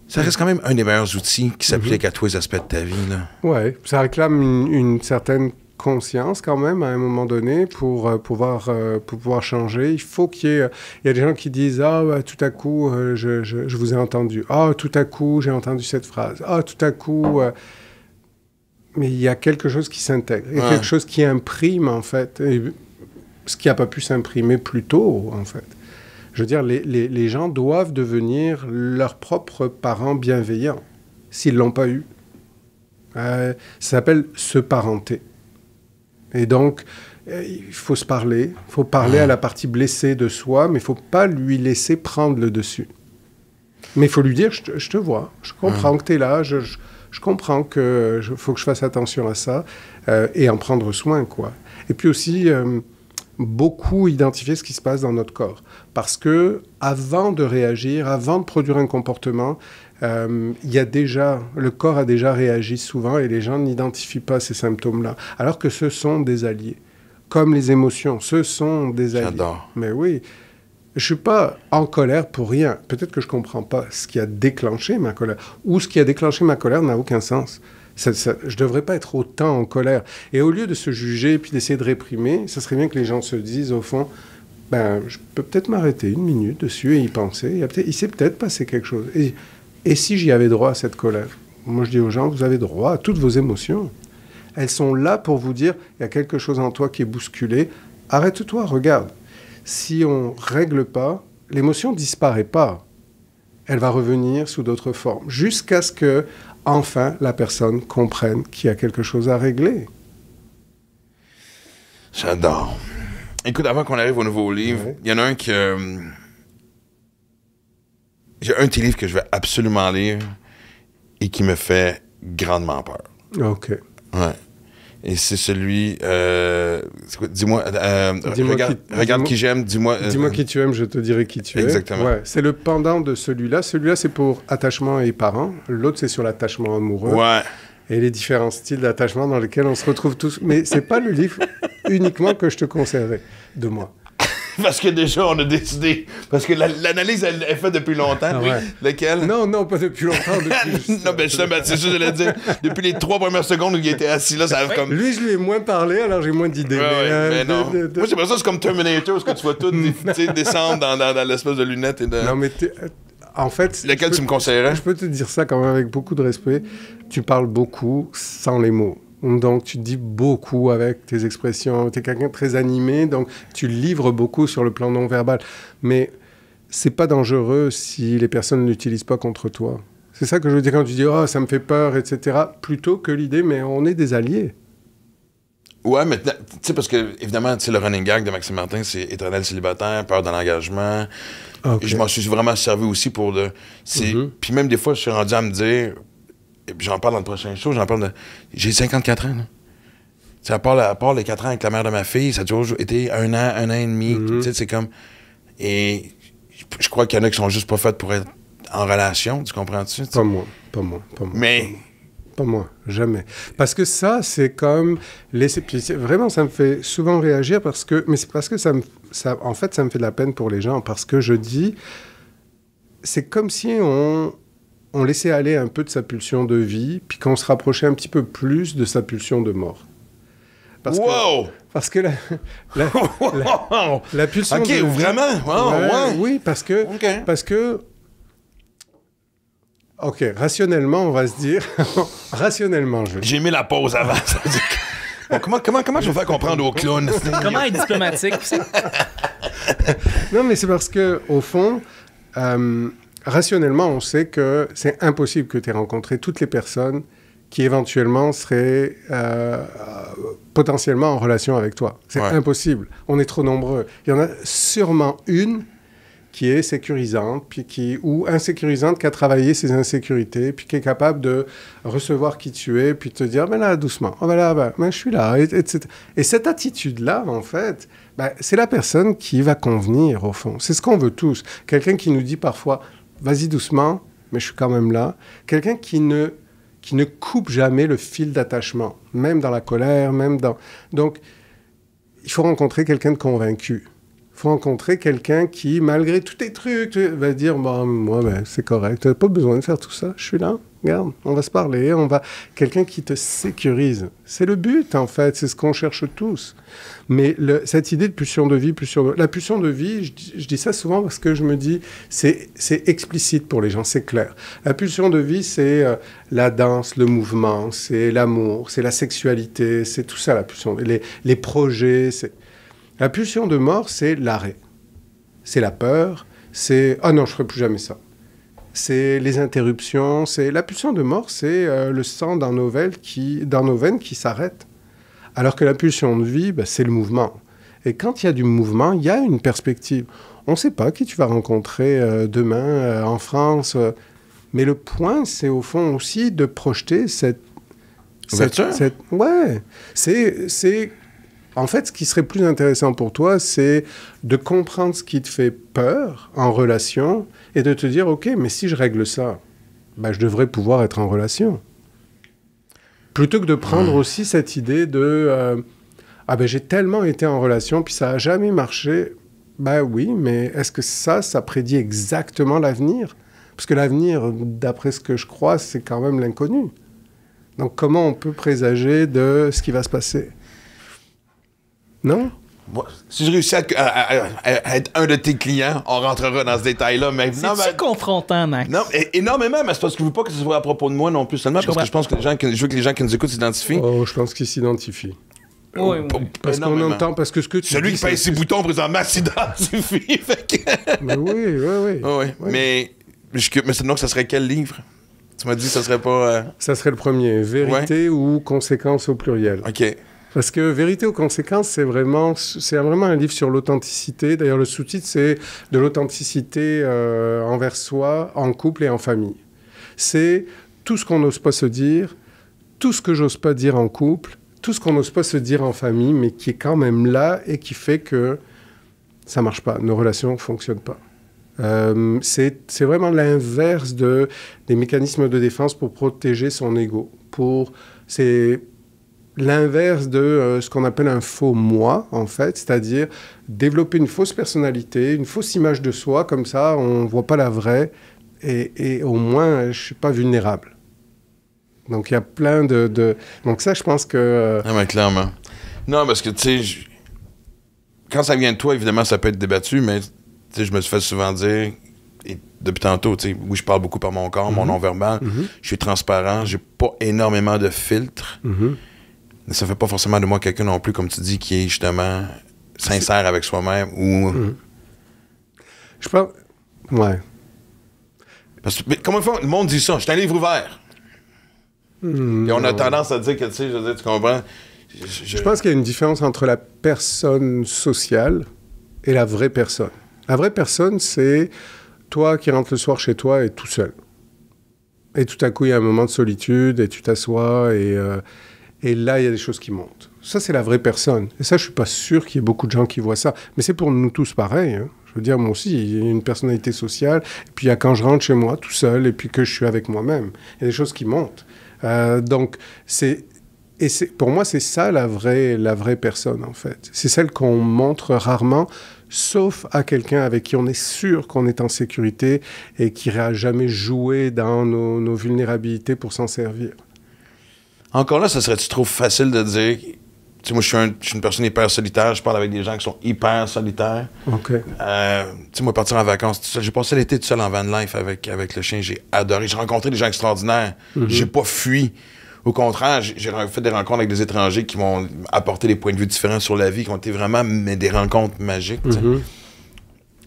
Ça reste quand même un des meilleurs outils qui s'applique mhm. à tous les aspects de ta vie. Là. Ouais, ça réclame une certaine conscience quand même à un moment donné pour euh, pouvoir euh, pour pouvoir changer. Il faut qu'il y ait il y a des gens qui disent ah bah, tout à coup euh, je, je, vous ai entendu ah tout à coup j'ai entendu cette phrase ah tout à coup mais il y a quelque chose qui s'intègre Il y a quelque chose qui imprime en fait ce qui n'a pas pu s'imprimer plus tôt en fait. Je veux dire les, les, les gens doivent devenir leurs propres parents bienveillants s'ils l'ont pas eu. ça s'appelle se parenter. Et donc, il faut se parler, il faut parler à la partie blessée de soi, mais il faut pas lui laisser prendre le dessus. Mais il faut lui dire, je te, vois, je comprends que tu es là, je, comprends que faut que je fasse attention à ça, euh, et en prendre soin, quoi. Et puis aussi, euh, beaucoup identifier ce qui se passe dans notre corps. Parce que avant de réagir, avant de produire un comportement, euh, a déjà, le corps a déjà réagi souvent et les gens n'identifient pas ces symptômes-là, alors que ce sont des alliés, comme les émotions, ce sont des alliés. J'adore. Mais oui, je suis pas en colère pour rien. Peut-être que je comprends pas ce qui a déclenché ma colère, ou ce qui a déclenché ma colère n'a aucun sens. je ne devrais pas être autant en colère. Et au lieu de se juger puis d'essayer de réprimer, ça serait bien que les gens se disent, au fond, ben, je peux peut-être m'arrêter une minute dessus et y penser. il s'est peut-être passé quelque chose. Et, si j'y avais droit à cette colère Moi, je dis aux gens, vous avez droit à toutes vos émotions. Elles sont là pour vous dire, il y a quelque chose en toi qui est bousculé. Arrête-toi, regarde. Si on règle pas, l'émotion disparaît pas. Elle va revenir sous d'autres formes, jusqu'à ce que, enfin, la personne comprenne qu'il y a quelque chose à régler. J'adore. Écoute, avant qu'on arrive au nouveau livre, il y en a un que. Euh, j'ai un petit livre que je vais absolument lire et qui me fait grandement peur. OK. Ouais. Et c'est celui. Euh, euh, dis-moi. regarde qui, j'aime, dis-moi. dis-moi qui tu aimes, je te dirai qui tu es. Exactement. c'est le pendant de celui-là. Celui-là, c'est pour attachement et parents. L'autre, c'est sur l'attachement amoureux. Ouais et les différents styles d'attachement dans lesquels on se retrouve tous. Mais c'est pas le livre uniquement que je te conseillerais de moi. Parce que déjà, on a décidé. Parce que l'analyse, elle est faite depuis longtemps. Ah Lequel Non, non, pas depuis longtemps. Depuis non, mais euh, c'est ça que j'allais dire. Depuis les trois premières secondes où il était assis là, ça avait comme. Lui, je lui ai moins parlé, alors j'ai moins d'idées. mais, euh, non. Moi, j'ai pas que c'est comme Terminator, où tu vois tout descendre dans, dans, l'espèce de lunettes. Et de... Non, mais euh, en fait. Lequel tu me conseillerais Je peux te dire ça quand même avec beaucoup de respect tu parles beaucoup sans les mots. Donc tu dis beaucoup avec tes expressions, tu es quelqu'un très animé, donc tu livres beaucoup sur le plan non verbal. Mais c'est pas dangereux si les personnes ne l'utilisent pas contre toi. C'est ça que je veux dire quand tu dis ah, ça me fait peur, etc. Plutôt que l'idée, mais on est des alliés. Ouais, mais tu sais, parce que, évidemment, c'est le running gag de Maxime Martin, c'est éternel célibataire, peur de l'engagement. Ah, je m'en suis vraiment servi aussi pour le. Mm-hmm. Puis même des fois, je suis rendu à me dire, j'en parle dans le prochain show, j'en parle de... J'ai 54 ans, là. à part, les 4 ans avec la mère de ma fille, ça a toujours été un an, un an et demi. Mm-hmm. c'est comme... Et je crois qu'il y en a qui sont juste pas faites pour être en relation, tu comprends-tu? Pas moi, pas moi, pas moi. Mais... Pas moi, jamais. Parce que ça, c'est comme... Vraiment, ça me fait souvent réagir parce que... Mais c'est parce que ça me... Ça... En fait, ça me fait de la peine pour les gens parce que je dis... C'est comme si on on laissait aller un peu de sa pulsion de vie, puis qu'on se rapprochait un petit peu plus de sa pulsion de mort. Parce wow! Que, parce que la, la, la, pulsion de vie... OK, vraiment? Oui, parce que, parce que... OK, rationnellement, on va se dire... rationnellement, je J'ai mis la pause avant. comment, comment, comment je vais faire comprendre aux clones? comment être diplomatique? non, mais c'est parce que, au fond, euh, rationnellement, on sait que c'est impossible que tu aies rencontré toutes les personnes qui éventuellement seraient euh, potentiellement en relation avec toi. C'est impossible. On est trop nombreux. Il y en a sûrement une qui est sécurisante, puis qui, ou insécurisante, qui a travaillé ses insécurités, puis qui est capable de recevoir qui tu es, puis de te dire, ben là, doucement, oh, ben là, ben, ben, je suis là, etc. Et, cette attitude-là, en fait, ben, c'est la personne qui va convenir, au fond. C'est ce qu'on veut tous. Quelqu'un qui nous dit parfois, vas-y doucement, mais je suis quand même là. Quelqu'un qui ne, qui ne coupe jamais le fil d'attachement, même dans la colère, même dans... Donc, il faut rencontrer quelqu'un de convaincu faut rencontrer quelqu'un qui, malgré tous tes trucs, va dire bon, bah, moi, ben, c'est correct, pas besoin de faire tout ça, je suis là, regarde, on va se parler, on va. Quelqu'un qui te sécurise. C'est le but, en fait, c'est ce qu'on cherche tous. Mais cette idée de pulsion de vie, pulsion de... La pulsion de vie, je, dis ça souvent parce que je me dis, c'est explicite pour les gens, c'est clair. La pulsion de vie, c'est euh, la danse, le mouvement, c'est l'amour, c'est la sexualité, c'est tout ça, la pulsion. Les, les projets, c'est. La pulsion de mort, c'est l'arrêt. C'est la peur, c'est ⁇ Ah oh non, je ferai plus jamais ça ⁇ C'est les interruptions, c'est la pulsion de mort, c'est euh, le sang dans nos, qui, dans nos veines qui s'arrête. Alors que la pulsion de vie, bah, c'est le mouvement. Et quand il y a du mouvement, il y a une perspective. On ne sait pas qui tu vas rencontrer euh, demain euh, en France, mais le point, c'est au fond aussi de projeter cette... cette, cette ouais, c'est en fait, ce qui serait plus intéressant pour toi, c'est de comprendre ce qui te fait peur en relation et de te dire, OK, mais si je règle ça, ben, je devrais pouvoir être en relation. Plutôt que de prendre hmm. aussi cette idée de, euh, ah ben j'ai tellement été en relation, puis ça n'a jamais marché. Ben oui, mais est-ce que ça, ça prédit exactement l'avenir Parce que l'avenir, d'après ce que je crois, c'est quand même l'inconnu. Donc comment on peut présager de ce qui va se passer non? si je réussis à, être un de tes clients, on rentrera dans ce détail-là. Mais c'est mais... confrontant, Max. Non, énormément, mais c'est parce que je veux pas que ce soit à propos de moi non plus seulement, parce que je pense que les gens, je veux que les gens qui nous écoutent s'identifient. Oh, je pense qu'ils s'identifient. Oui, oui. Parce qu'on entend, parce que ce que tu Celui qui pèse ses boutons présentement s'identifie. mais oui, oui, oui. oui. oui. Mais, je, mais sinon, ça serait quel livre? Tu m'as dit que ça serait pas. Euh, ça serait le premier. Vérité ou conséquence au pluriel. OK. Parce que Vérité aux conséquences, c'est vraiment, c'est vraiment un livre sur l'authenticité. D'ailleurs, le sous-titre, c'est de l'authenticité euh, envers soi, en couple et en famille. C'est tout ce qu'on n'ose pas se dire, tout ce que j'ose pas dire en couple, tout ce qu'on n'ose pas se dire en famille, mais qui est quand même là et qui fait que ça marche pas, nos relations fonctionnent pas. Euh, c'est vraiment l'inverse de, des mécanismes de défense pour protéger son ego. Pour, c'est l'inverse de euh, ce qu'on appelle un faux moi, en fait, c'est-à-dire développer une fausse personnalité, une fausse image de soi, comme ça on ne voit pas la vraie et, et au moins euh, je ne suis pas vulnérable. Donc il y a plein de, Donc ça, je pense que... Euh, ah ben, clairement. Non, parce que, tu sais, quand ça vient de toi, évidemment, ça peut être débattu, mais je me suis fait souvent dire, et depuis tantôt, tu sais, oui, je parle beaucoup par mon corps, mon mhm. non-verbal, mhm. je suis transparent, j'ai pas énormément de filtres. Mhm ça fait pas forcément de moi quelqu'un non plus, comme tu dis, qui est justement sincère avec soi-même ou. Mm. Je pense. Ouais. Parce que, mais comment le monde dit ça? Je suis un livre ouvert. Mm. Et on a tendance à dire que, tu sais, je veux dire, tu comprends? Je, pense qu'il y a une différence entre la personne sociale et la vraie personne. La vraie personne, c'est toi qui rentres le soir chez toi et tout seul. Et tout à coup, il y a un moment de solitude et tu t'assois et, euh, et là, il y a des choses qui montent. Ça, c'est la vraie personne. Et ça, je suis pas sûr qu'il y ait beaucoup de gens qui voient ça. Mais c'est pour nous tous pareil. Hein. Je veux dire, moi aussi, il y a une personnalité sociale. Et puis, il y a quand je rentre chez moi tout seul et puis que je suis avec moi-même. Il y a des choses qui montent. Euh, donc, c'est. Et pour moi, c'est ça la vraie, la vraie personne, en fait. C'est celle qu'on montre rarement, sauf à quelqu'un avec qui on est sûr qu'on est en sécurité et qui n'a jamais joué dans nos vulnérabilités pour s'en servir. Encore là, ça serait-tu trop facile de dire. Tu sais, moi, je suis, une personne hyper solitaire. Je parle avec des gens qui sont hyper solitaires. OK. Euh, tu sais, moi, partir en vacances tout seul. J'ai passé l'été tout seul en van life avec, avec le chien. J'ai adoré. J'ai rencontré des gens extraordinaires. Mhm. J'ai pas fui. Au contraire, j'ai fait des rencontres avec des étrangers qui m'ont apporté des points de vue différents sur la vie, qui ont été vraiment des rencontres magiques. Mhm.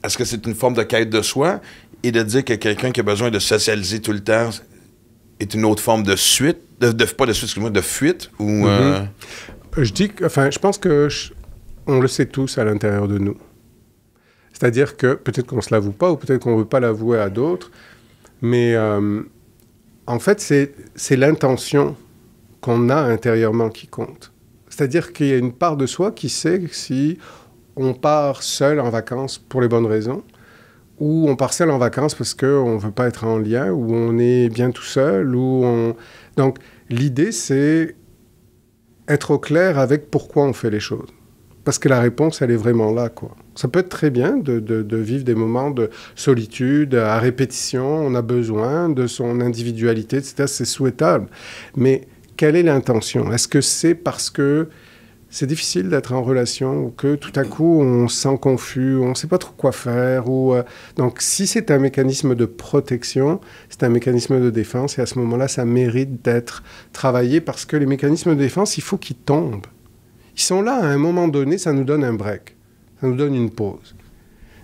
Est-ce que c'est une forme de quête de soi et de dire que quelqu'un qui a besoin de socialiser tout le temps est une autre forme de suite de, pas de suite, de fuite ou. Mhm. Euh? Je dis que, enfin, je pense que on le sait tous à l'intérieur de nous. C'est-à-dire que peut-être qu'on se l'avoue pas ou peut-être qu'on veut pas l'avouer à d'autres, mais euh, en fait, c'est l'intention qu'on a intérieurement qui compte. C'est-à-dire qu'il y a une part de soi qui sait si on part seul en vacances pour les bonnes raisons, ou on part seul en vacances parce qu'on ne veut pas être en lien, ou on est bien tout seul, ou on... Donc l'idée, c'est être au clair avec pourquoi on fait les choses. Parce que la réponse, elle est vraiment là, quoi. Ça peut être très bien de, de vivre des moments de solitude, à répétition, on a besoin de son individualité, etc. C'est souhaitable. Mais quelle est l'intention Est-ce que c'est parce que c'est difficile d'être en relation ou que tout à coup on sent confus, on ne sait pas trop quoi faire. Ou, euh, donc si c'est un mécanisme de protection, c'est un mécanisme de défense et à ce moment-là ça mérite d'être travaillé parce que les mécanismes de défense, il faut qu'ils tombent. Ils sont là à un moment donné, ça nous donne un break, ça nous donne une pause.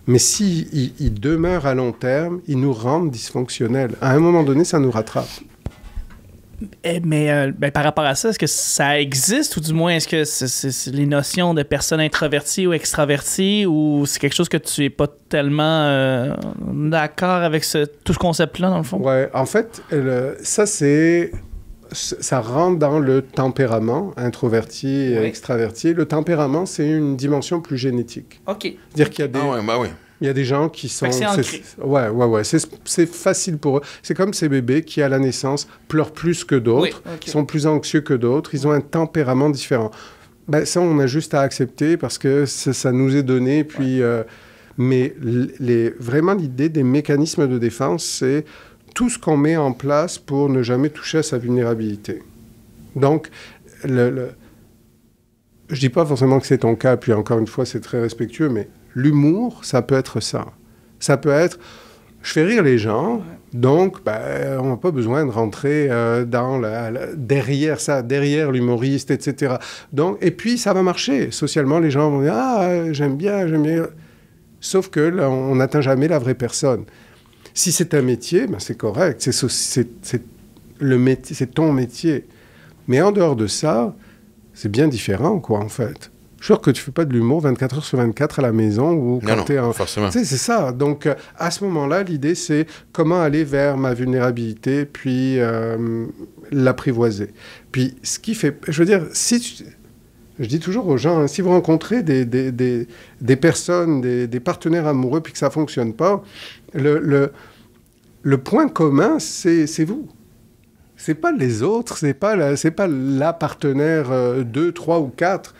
Mais s'ils si demeurent à long terme, ils nous rendent dysfonctionnels. À un moment donné, ça nous rattrape. Eh, mais euh, ben, par rapport à ça, est-ce que ça existe ou du moins est-ce que c'est, les notions de personnes introverties ou extraverties ou c'est quelque chose que tu es pas tellement euh, d'accord avec tout ce concept-là dans le fond? Ouais, en fait, euh, ça c'est ça rentre dans le tempérament introverti et extraverti. Le tempérament, c'est une dimension plus génétique. OK. Dire qu'il y a des... Ah ouais, bah oui. Il y a des gens qui sont. C'est ouais, ouais, ouais. C'est facile pour eux. C'est comme ces bébés qui, à la naissance, pleurent plus que d'autres, qui sont plus anxieux que d'autres, ils ont un tempérament différent. Ben, ça, on a juste à accepter parce que ça, nous est donné. Puis, euh, mais les, vraiment, l'idée des mécanismes de défense, c'est tout ce qu'on met en place pour ne jamais toucher à sa vulnérabilité. Donc, je le je dis pas forcément que c'est ton cas, puis encore une fois, c'est très respectueux, mais l'humour, ça peut être ça. Ça peut être, je fais rire les gens, donc ben, on n'a pas besoin de rentrer euh, dans la, derrière ça, derrière l'humoriste, etc. Donc, et puis ça va marcher. Socialement, les gens vont dire Ah, euh, j'aime bien, j'aime bien. Sauf que on n'atteint jamais la vraie personne. Si c'est un métier, ben, c'est correct, c'est le métier, ton métier. Mais en dehors de ça, c'est bien différent, quoi, en fait sûr que tu fais pas de l'humour 24 heures sur 24 à la maison ou quand tu es forcément. c'est ça. Donc, euh, à ce moment-là, l'idée, c'est comment aller vers ma vulnérabilité, puis euh, l'apprivoiser. Puis, ce qui fait... Je veux dire, si Je dis toujours aux gens, hein, si vous rencontrez des, des, des, personnes, des, partenaires amoureux, puis que ça fonctionne pas, le, le, le point commun, c'est vous c'est pas les autres, c'est pas c'est pas la partenaire 2, euh, 3 ou 4,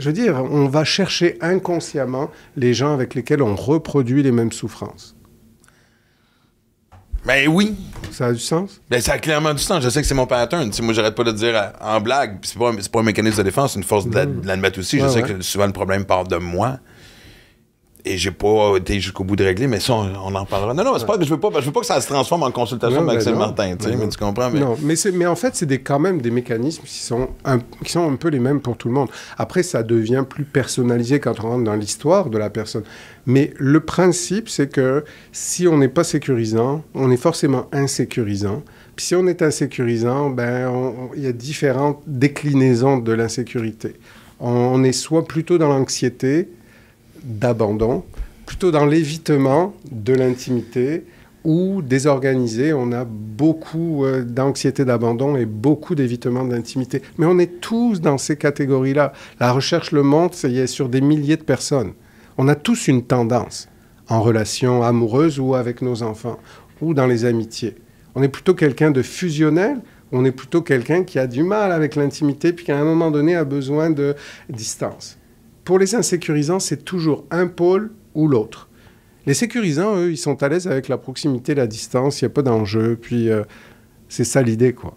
je veux dire, on va chercher inconsciemment les gens avec lesquels on reproduit les mêmes souffrances. Mais ben oui. Ça a du sens? Ben ça a clairement du sens. Je sais que c'est mon pattern. T'sais, moi, j'arrête pas de dire en blague. C'est pas, pas un mécanisme de défense, c'est une force de, ben l'admettre aussi. je ben sais que souvent le problème part de moi et j'ai pas été jusqu'au bout de régler, mais ça, on, en parlera. Non, non, c'est pas, je, veux pas, je veux pas que ça se transforme en consultation ben Martin, tu ben mais comprends. Mais... Non, mais, mais en fait, c'est quand même des mécanismes qui sont, un, qui sont un peu les mêmes pour tout le monde. Après, ça devient plus personnalisé quand on rentre dans l'histoire de la personne. Mais le principe, c'est que si on n'est pas sécurisant, on est forcément insécurisant. Puis si on est insécurisant, ben, il y a différentes déclinaisons de l'insécurité. on est soit plutôt dans l'anxiété, d'abandon, plutôt dans l'évitement de l'intimité ou désorganisé. On a beaucoup euh, d'anxiété d'abandon et beaucoup d'évitement d'intimité. Mais on est tous dans ces catégories-là. La recherche le montre, c'est sur des milliers de personnes. On a tous une tendance en relation amoureuse ou avec nos enfants ou dans les amitiés. On est plutôt quelqu'un de fusionnel on est plutôt quelqu'un qui a du mal avec l'intimité, puis qui à un moment donné a besoin de distance pour les insécurisants, c'est toujours un pôle ou l'autre. Les sécurisants, eux, ils sont à l'aise avec la proximité, la distance, il n'y a pas d'enjeu, puis euh, c'est ça l'idée, quoi.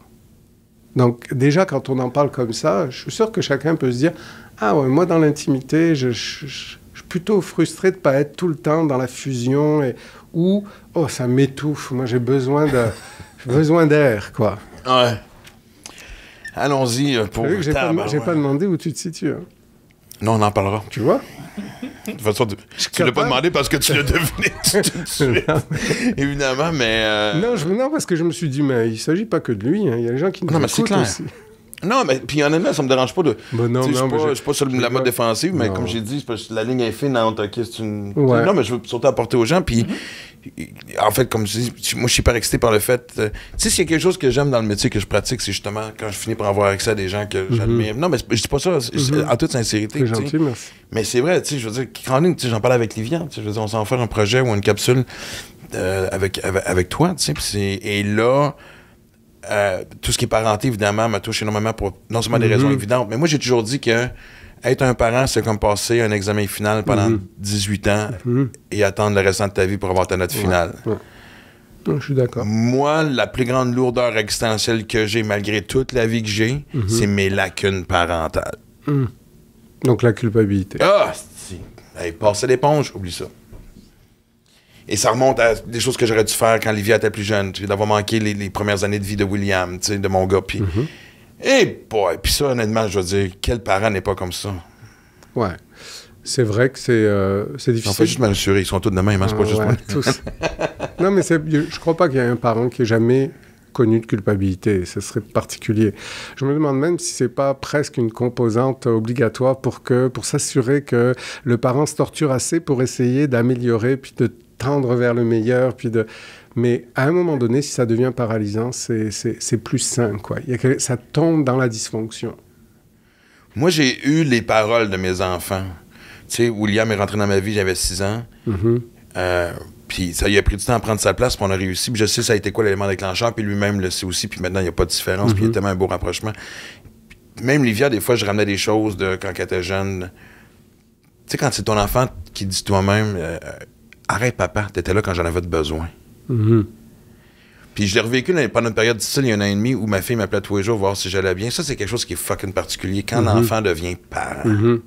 Donc déjà, quand on en parle comme ça, je suis sûr que chacun peut se dire, ah ouais, moi dans l'intimité, je, je, suis plutôt frustré de ne pas être tout le temps dans la fusion, et, ou, oh, ça m'étouffe, moi j'ai besoin de... besoin d'air, quoi. Ouais. Allons-y euh, pour. J'ai pas, pas demandé où tu te situes. Hein. Non, on en parlera. Tu vois? De façon, tu ne l'as pas demandé parce que tu l'as deviné tout de suite. Évidemment, mais. Euh, non, je... non, parce que je me suis dit, mais il ne s'agit pas que de lui. Hein. Il y a des gens qui nous non, mais c'est clair. Non, mais puis en temps, ça ne me dérange pas de. Ben non, non, je suis pas, sur la mode défensive, mais comme j'ai dit, la ligne est fine, hein, c'est une... Non, mais je veux surtout apporter aux gens. Puis mm-hmm en fait, comme je dis, moi, je suis hyper excité par le fait. Euh, tu sais, s'il y a quelque chose que j'aime dans le métier que je pratique, c'est justement quand je finis par avoir accès à des gens que mhm. j'admire. Non, mais je dis pas ça mhm. en toute sincérité. Mais c'est vrai, tu sais, je veux dire, quand tu sais, j'en parle avec Livian. Tu sais, je veux dire, on s'en fait un projet ou une capsule euh, avec, avec, toi, tu sais. Et là, euh, tout ce qui est parenté, évidemment, m'a touché énormément pour non seulement des raisons mhm. évidentes, mais moi, j'ai toujours dit que être un parent, c'est comme passer un examen final pendant 18 mhm. ans mhm. et attendre le restant de ta vie pour avoir ta note finale. Je suis d'accord. Moi, la plus grande lourdeur existentielle que j'ai, malgré toute la vie que j'ai, mhm. c'est mes lacunes parentales. Donc la culpabilité. Ah, si. Allez, passer l'éponge, oublie ça. Et ça remonte à des choses que j'aurais dû faire quand Livia était plus jeune, d'avoir manqué les, premières années de vie de William, de mon gars. Et puis ça, honnêtement, je veux dire, quel parent n'est pas comme ça? Ouais. C'est vrai que c'est euh, difficile. En fait, juste m'assurer, ils sont tous de même, hein, c'est pas ah juste Non, mais je crois pas qu'il y ait un parent qui ait jamais connu de culpabilité. Ce serait particulier. Je me demande même si c'est pas presque une composante obligatoire pour que, pour s'assurer que le parent se torture assez pour essayer d'améliorer, puis de tendre vers le meilleur, puis de. Mais à un moment donné, si ça devient paralysant, c'est plus sain. Quoi. ça tombe dans la dysfonction. Moi, j'ai eu les paroles de mes enfants. Tu sais, William est rentré dans ma vie, j'avais 6 ans. Mm-hmm. Euh, puis ça, lui a pris du temps à prendre sa place, puis on a réussi. Puis je sais, ça a été quoi l'élément déclencheur, puis lui-même le sait aussi, puis maintenant, il n'y a pas de différence, puis il y a mm-hmm. tellement un beau rapprochement. même Livia, des fois, je ramenais des choses de quand elle était jeune. Tu sais, quand c'est ton enfant qui dit toi-même, euh, arrête papa, t'étais là quand j'en avais besoin. Mhm. Puis je l'ai revécu pendant une période difficile, il y a un an et demi, où ma fille m'appelait tous les jours voir si j'allais bien. Ça, c'est quelque chose qui est fucking particulier quand mhm. l'enfant devient parent. Mhm.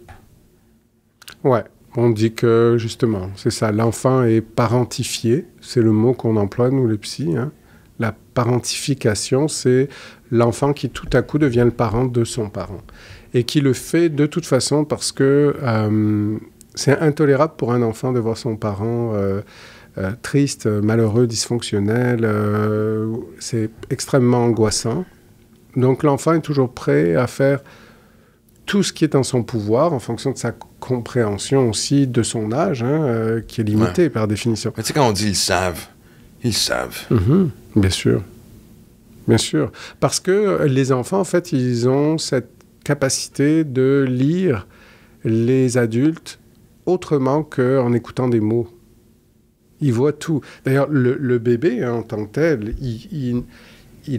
Ouais, on dit que justement, c'est ça, l'enfant est parentifié. C'est le mot qu'on emploie, nous, les psys. Hein. La parentification, c'est l'enfant qui tout à coup devient le parent de son parent. Et qui le fait de toute façon parce que euh, c'est intolérable pour un enfant de voir son parent. Euh, euh, triste, euh, malheureux, dysfonctionnel. Euh, c'est extrêmement angoissant. Donc l'enfant est toujours prêt à faire tout ce qui est en son pouvoir en fonction de sa compréhension aussi de son âge, hein, qui est limité par définition. C'est tu sais, quand on dit ils savent, ils savent. Mm-hmm. bien sûr. Bien sûr. Parce que les enfants, en fait, ils ont cette capacité de lire les adultes autrement qu'en écoutant des mots. Il voit tout. D'ailleurs, le, bébé, hein, en tant que tel, il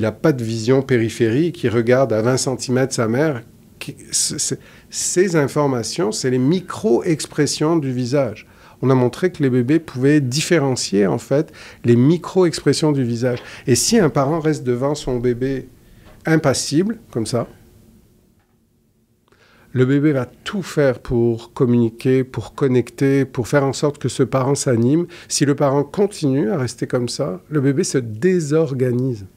n'a pas de vision périphérique. Il regarde à 20 cm sa mère. ces informations, c'est les micro-expressions du visage. On a montré que les bébés pouvaient différencier, en fait, les micro-expressions du visage. Et si un parent reste devant son bébé impassible, comme ça, le bébé va tout faire pour communiquer, pour connecter, pour faire en sorte que ce parent s'anime. Si le parent continue à rester comme ça, le bébé se désorganise.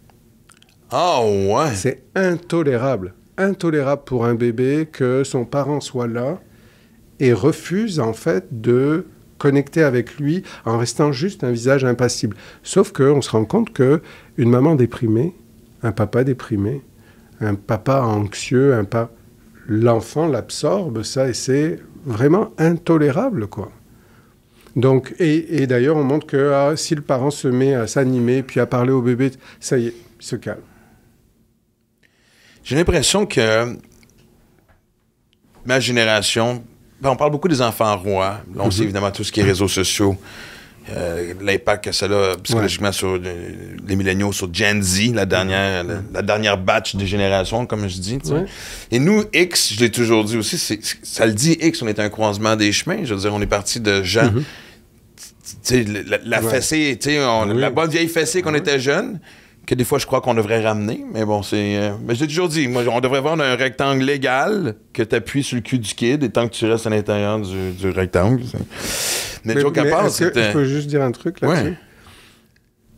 Ah ouais C'est intolérable. Intolérable pour un bébé que son parent soit là et refuse en fait de connecter avec lui en restant juste un visage impassible. Sauf qu'on se rend compte que une maman déprimée, un papa déprimé, un papa anxieux, un papa l'enfant l'absorbe, ça, et c'est vraiment intolérable, quoi. Donc, et, et d'ailleurs, on montre que ah, si le parent se met à s'animer, puis à parler au bébé, ça y est, il se calme. J'ai l'impression que ma génération, ben, on parle beaucoup des enfants rois. on sait mm-hmm. évidemment tout ce qui est réseaux sociaux. Euh, l'impact que ça a psychologiquement sur les milléniaux, sur Gen Z, la dernière, la, dernière batch de génération, comme je dis. Et nous, X, je l'ai toujours dit aussi, ça le dit X, on est un croisement des chemins. Je veux dire, on est parti de gens. Mm-hmm. La, fessée, la bonne vieille fessée qu'on était jeune que des fois je crois qu'on devrait ramener, mais bon, c'est. Euh, mais j'ai toujours dit, moi, on devrait vendre un rectangle légal que tu appuies sur le cul du kid et tant que tu restes à l'intérieur du, rectangle. Mais, mais, mais part, je peux juste dire un truc là-dessus.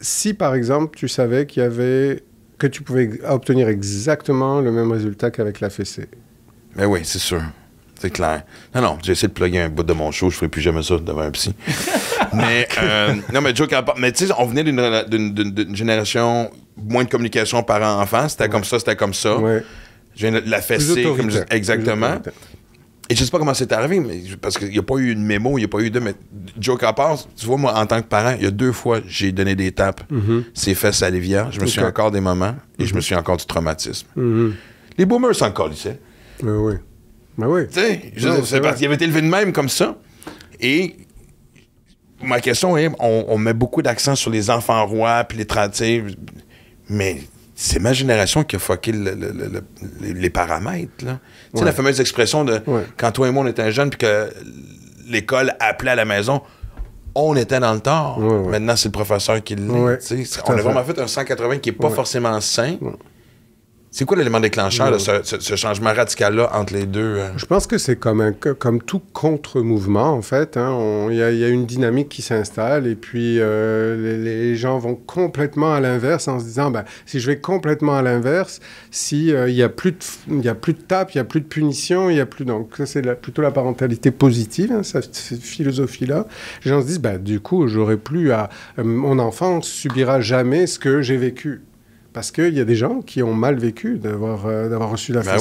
Si par exemple tu savais qu'il y avait que tu pouvais obtenir exactement le même résultat qu'avec la fessée. Mais ben oui, c'est sûr. C'est clair. Non, non, j'ai essayé de plugger un bout de mon show, je ferai plus jamais ça devant un psy. mais euh, non, mais Joe Mais tu sais, on venait d'une génération moins de communication parents-enfants. C'était comme ça, c'était comme ça. Ouais. Je la fessée, comme exactement. Et je sais pas comment c'est arrivé, mais parce qu'il n'y a pas eu une mémo, il n'y a pas eu de. Mais joke à tu vois, moi, en tant que parent, il y a deux fois, j'ai donné des tapes. ses mm-hmm. fesses à l'évier. Je me suis encore des moments et je me mm-hmm. suis encore du traumatisme. Mm-hmm. Les boomers s'en sais. Ben oui. Ben oui. Tu sais, c'est parce été élevé de même comme ça. Et ma question est, on, met beaucoup d'accent sur les enfants rois, puis les mais c'est ma génération qui a fucké les paramètres. Tu sais, la fameuse expression de quand toi et moi on était jeunes, puis que l'école appelait à la maison, on était dans le tort. Maintenant, c'est le professeur qui l'est. on a vraiment fait un 180 qui n'est pas forcément sain. C'est quoi l'élément déclencheur mm. ce, changement radical-là entre les deux? Euh? Je pense que c'est comme, un, comme tout contre-mouvement, en fait. Hein. Il y, a une dynamique qui s'installe et puis euh, les, gens vont complètement à l'inverse en se disant ben, si je vais complètement à l'inverse, s'il euh, n'y a, plus de, y a plus de tape, il n'y a plus de punition, il n'y a plus. Donc, ça, c'est plutôt la parentalité positive, hein, cette, philosophie-là. Les gens se disent ben, du coup, j'aurai plus à. mon enfant subira jamais ce que j'ai vécu. Parce qu'il y a des gens qui ont mal vécu d'avoir euh, d'avoir reçu la bah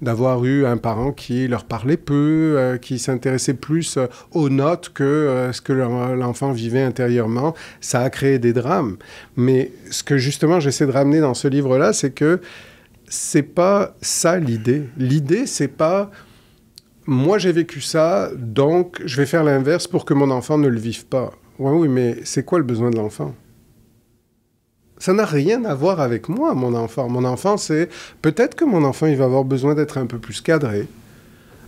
d'avoir eu un parent qui leur parlait peu, euh, qui s'intéressait plus euh, aux notes que ce que l'enfant vivait intérieurement. Ça a créé des drames. Mais ce que justement j'essaie de ramener dans ce livre-là, c'est que c'est pas ça l'idée. L'idée, c'est pas moi j'ai vécu ça, donc je vais faire l'inverse pour que mon enfant ne le vive pas. Ouais, oui, mais c'est quoi le besoin de l'enfant ça n'a rien à voir avec moi, mon enfant. Mon enfant, c'est peut-être que mon enfant, il va avoir besoin d'être un peu plus cadré.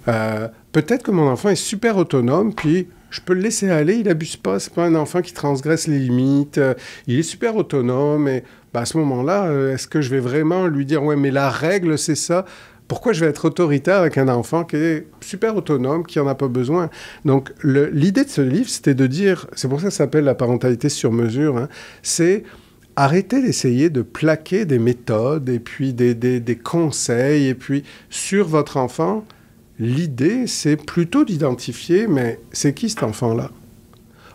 Euh, peut-être que mon enfant est super autonome, puis je peux le laisser aller, il abuse pas. C'est pas un enfant qui transgresse les limites. Euh, il est super autonome. Et bah, à ce moment-là, euh, est-ce que je vais vraiment lui dire ouais, mais la règle c'est ça Pourquoi je vais être autoritaire avec un enfant qui est super autonome, qui en a pas besoin Donc l'idée de ce livre, c'était de dire, c'est pour ça que ça s'appelle la parentalité sur mesure. Hein, c'est arrêtez d'essayer de plaquer des méthodes et puis des, des, conseils et puis sur votre enfant. L'idée, c'est plutôt d'identifier, mais c'est qui cet enfant-là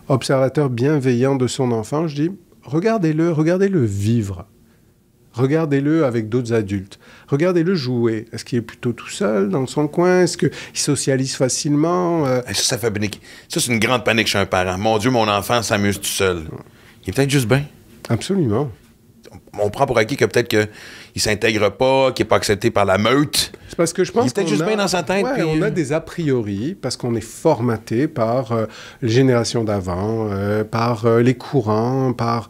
Observateur bienveillant de son enfant, je dis, regardez-le, regardez-le vivre. Regardez-le avec d'autres adultes. Regardez-le jouer. Est-ce qu'il est plutôt tout seul dans son coin? Est-ce qu'il socialise facilement? Euh, ça, ça fait Ça, c'est une grande panique chez un parent. Mon Dieu, mon enfant s'amuse tout seul. Il est peut-être juste bien. Absolument. On, prend pour acquis que peut-être qu'il ne s'intègre pas, qu'il n'est pas accepté par la meute. C'est parce que je pense qu'on a, dans On a des a priori parce qu'on est formaté par euh, les générations d'avant, euh, par euh, les courants, par...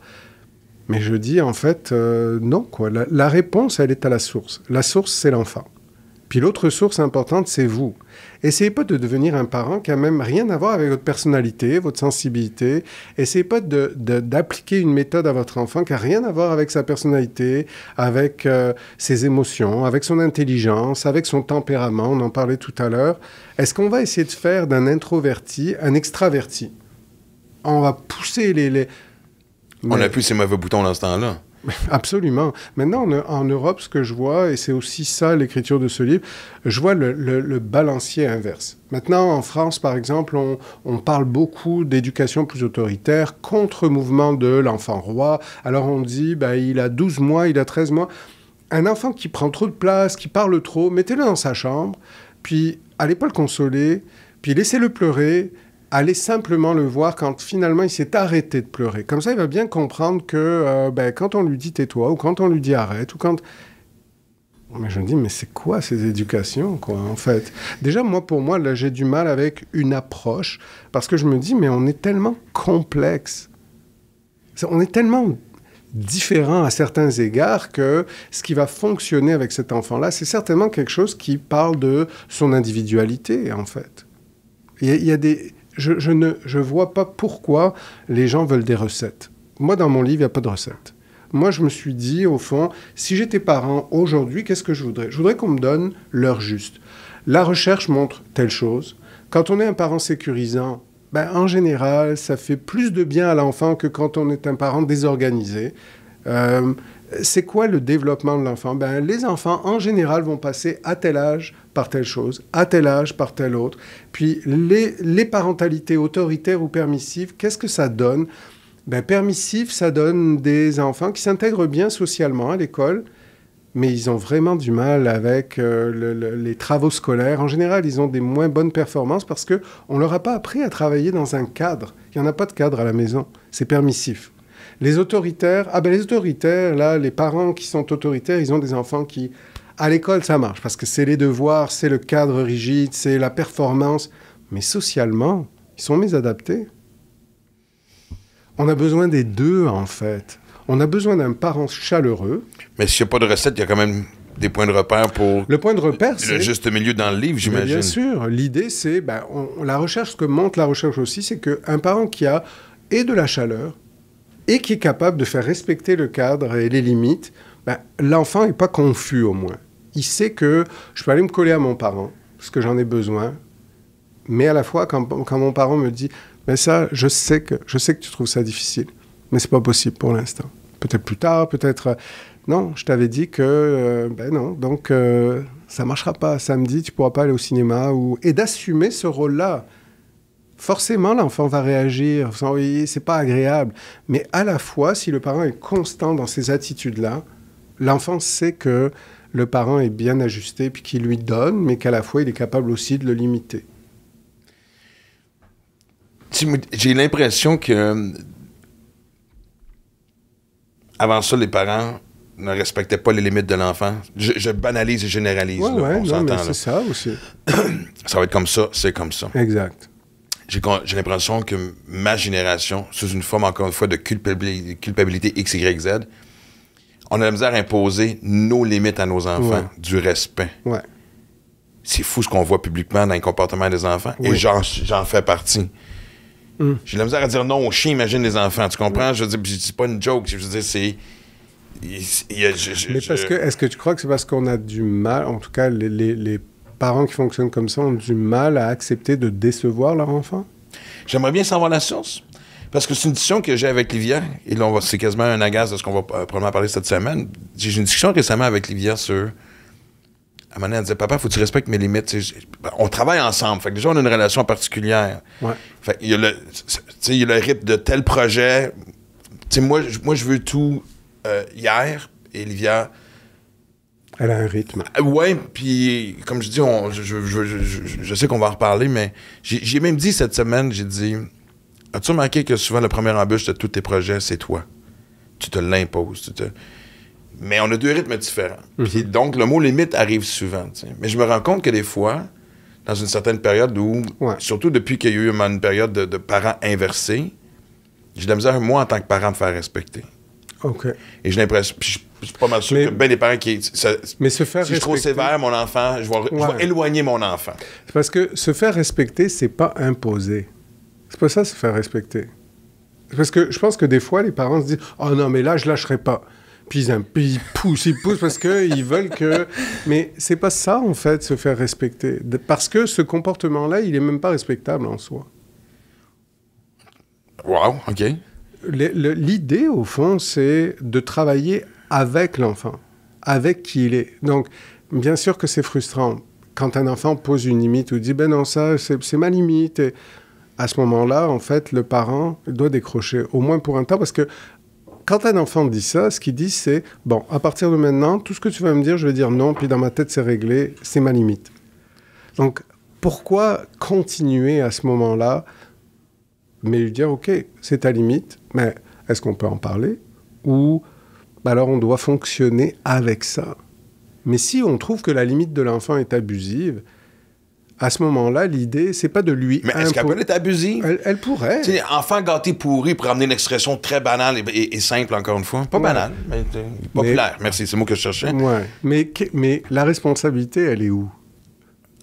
Mais je dis en fait, non, quoi. la réponse, elle est à la source. La source, c'est l'enfant. Puis l'autre source importante, c'est vous. Essayez pas de devenir un parent qui a même rien à voir avec votre personnalité, votre sensibilité. Essayez pas d'appliquer une méthode à votre enfant qui a rien à voir avec sa personnalité, avec euh, ses émotions, avec son intelligence, avec son tempérament. On en parlait tout à l'heure. Est-ce qu'on va essayer de faire d'un introverti un extraverti On va pousser les... les... Mais... On appuie ces mauvais boutons l'instant linstant là Absolument. Maintenant, en Europe, ce que je vois, et c'est aussi ça l'écriture de ce livre, je vois le, balancier inverse. Maintenant, en France, par exemple, on, parle beaucoup d'éducation plus autoritaire, contre-mouvement de l'enfant roi. Alors on dit, bah il a 12 mois, il a 13 mois. Un enfant qui prend trop de place, qui parle trop, mettez-le dans sa chambre, puis allez pas le consoler, puis laissez-le pleurer, aller simplement le voir quand finalement il s'est arrêté de pleurer. Comme ça, il va bien comprendre que euh, ben, quand on lui dit tais-toi, ou quand on lui dit arrête, ou quand... Mais je me dis, mais c'est quoi ces éducations, quoi, en fait Déjà, moi, pour moi, là, j'ai du mal avec une approche, parce que je me dis, mais on est tellement complexe. On est tellement différent à certains égards que ce qui va fonctionner avec cet enfant-là, c'est certainement quelque chose qui parle de son individualité, en fait. il y a des je, ne vois pas pourquoi les gens veulent des recettes. Moi, dans mon livre, il n'y a pas de recettes. Moi, je me suis dit, au fond, si j'étais parent aujourd'hui, qu'est-ce que je voudrais Je voudrais qu'on me donne l'heure juste. La recherche montre telle chose. Quand on est un parent sécurisant, ben, en général, ça fait plus de bien à l'enfant que quand on est un parent désorganisé. Euh, c'est quoi le développement de l'enfant ben, Les enfants, en général, vont passer à tel âge telle chose, à tel âge par tel autre. Puis les, les parentalités autoritaires ou permissives, qu'est-ce que ça donne ben, Permissif, ça donne des enfants qui s'intègrent bien socialement à l'école, mais ils ont vraiment du mal avec euh, les travaux scolaires. En général, ils ont des moins bonnes performances parce qu'on ne leur a pas appris à travailler dans un cadre. Il n'y en a pas de cadre à la maison. C'est permissif. Les autoritaires, ah ben les autoritaires, là, les parents qui sont autoritaires, ils ont des enfants qui à l'école, ça marche, parce que c'est les devoirs, c'est le cadre rigide, c'est la performance. Mais socialement, ils sont mésadaptés. On a besoin des deux, en fait. On a besoin d'un parent chaleureux. Mais s'il n'y a pas de recette, il y a quand même des points de repère pour. Le point de repère, c'est. Le juste milieu dans le livre, j'imagine. Bien sûr. L'idée, c'est. Ben, la recherche, ce que montre la recherche aussi, c'est qu'un parent qui a et de la chaleur et qui est capable de faire respecter le cadre et les limites, ben, l'enfant n'est pas confus au moins il sait que je peux aller me coller à mon parent, parce que j'en ai besoin. Mais à la fois, quand, mon parent me dit, mais ça, je sais que, je sais que tu trouves ça difficile, mais c'est pas possible pour l'instant. Peut-être plus tard, peut-être. Euh, non, je t'avais dit que, euh, ben non, donc euh, ça marchera pas. Samedi, tu pourras pas aller au cinéma. Ou... Et d'assumer ce rôle-là. Forcément, l'enfant va réagir. C'est pas agréable. Mais à la fois, si le parent est constant dans ces attitudes-là, l'enfant sait que le parent est bien ajusté, puis qu'il lui donne, mais qu'à la fois, il est capable aussi de le limiter. J'ai l'impression que euh, avant ça, les parents ne respectaient pas les limites de l'enfant. Je, banalise et généralise. Oui, là, ouais, C'est ça aussi. ça va être comme ça, c'est comme ça. Exact. J'ai l'impression que ma génération, sous une forme encore une fois de culpabilité, culpabilité X, Y, Z, on a la misère à imposer nos limites à nos enfants, du respect. Ouais. C'est fou ce qu'on voit publiquement dans le comportement des enfants. Et j'en fais partie. Hmm. J'ai la misère à dire non aux chiens, imagine les enfants. Tu comprends? Je veux dire, c'est pas une joke. Je veux dire, c'est. Mais que, est-ce que tu crois que c'est parce qu'on a du mal, en tout cas, les, les, les parents qui fonctionnent comme ça ont du mal à accepter de décevoir leur enfant? J'aimerais bien savoir la source. Parce que c'est une discussion que j'ai avec Livia, et là, c'est quasiment un agace de ce qu'on va euh, probablement parler cette semaine. J'ai une discussion récemment avec Livia sur. À un moment donné, elle disait Papa, faut que tu respectes mes limites. Ben, on travaille ensemble. Fait que déjà, on a une relation particulière. il y, a le, rythme de tel projet. moi, moi, je veux tout euh, hier, et Livia. Elle a un rythme. Euh, oui, puis comme je dis, je, je, sais qu'on va en reparler, mais j'ai même dit cette semaine, j'ai dit, As-tu remarqué que souvent, le premier embûche de tous tes projets, c'est toi? Tu te l'imposes. Tu te... Mais on a deux rythmes différents. Mhm. Puis donc, le mot limite arrive souvent. Mais je me rends compte que des fois, dans une certaine période où, surtout depuis qu'il y a eu une période de, parents inversés, j'ai de la misère, moi, en tant que parent, de faire respecter. OK. Et l'impression. je, suis pas mal sûr que bien des parents qui. mais se faire Si je suis trop sévère, mon enfant, je vais, je vais éloigner mon enfant. Parce que se faire respecter, c'est pas imposer. C'est pas ça se faire respecter. Parce que je pense que des fois, les parents se disent Oh non, mais là, je lâcherai pas. Puis ils, poussent, ils poussent parce qu'ils veulent que. Mais c'est pas ça, en fait, se faire respecter. Parce que ce comportement-là, il est même pas respectable en soi. Wow, OK. L'idée, au fond, c'est de travailler avec l'enfant, avec qui il est. Donc, bien sûr que c'est frustrant quand un enfant pose une limite ou dit Ben non, ça, c'est ma limite à ce moment-là, en fait, le parent doit décrocher, au moins pour un temps, parce que quand un enfant dit ça, ce qu'il dit, c'est Bon, à partir de maintenant, tout ce que tu vas me dire, je vais dire non, puis dans ma tête, c'est réglé, c'est ma limite. Donc, pourquoi continuer à ce moment-là, mais lui dire Ok, c'est ta limite, mais est-ce qu'on peut en parler Ou bah alors on doit fonctionner avec ça. Mais si on trouve que la limite de l'enfant est abusive, à ce moment-là, l'idée, c'est pas de lui. Mais est-ce qu'elle peut être abusée? Elle, pourrait. T'sais, enfant gâté pourri pour amener une expression très banale et, simple, encore une fois. Pas banale, euh, mais populaire. Merci, c'est le mot que je cherchais. Ouais. Mais, mais la responsabilité, elle est où?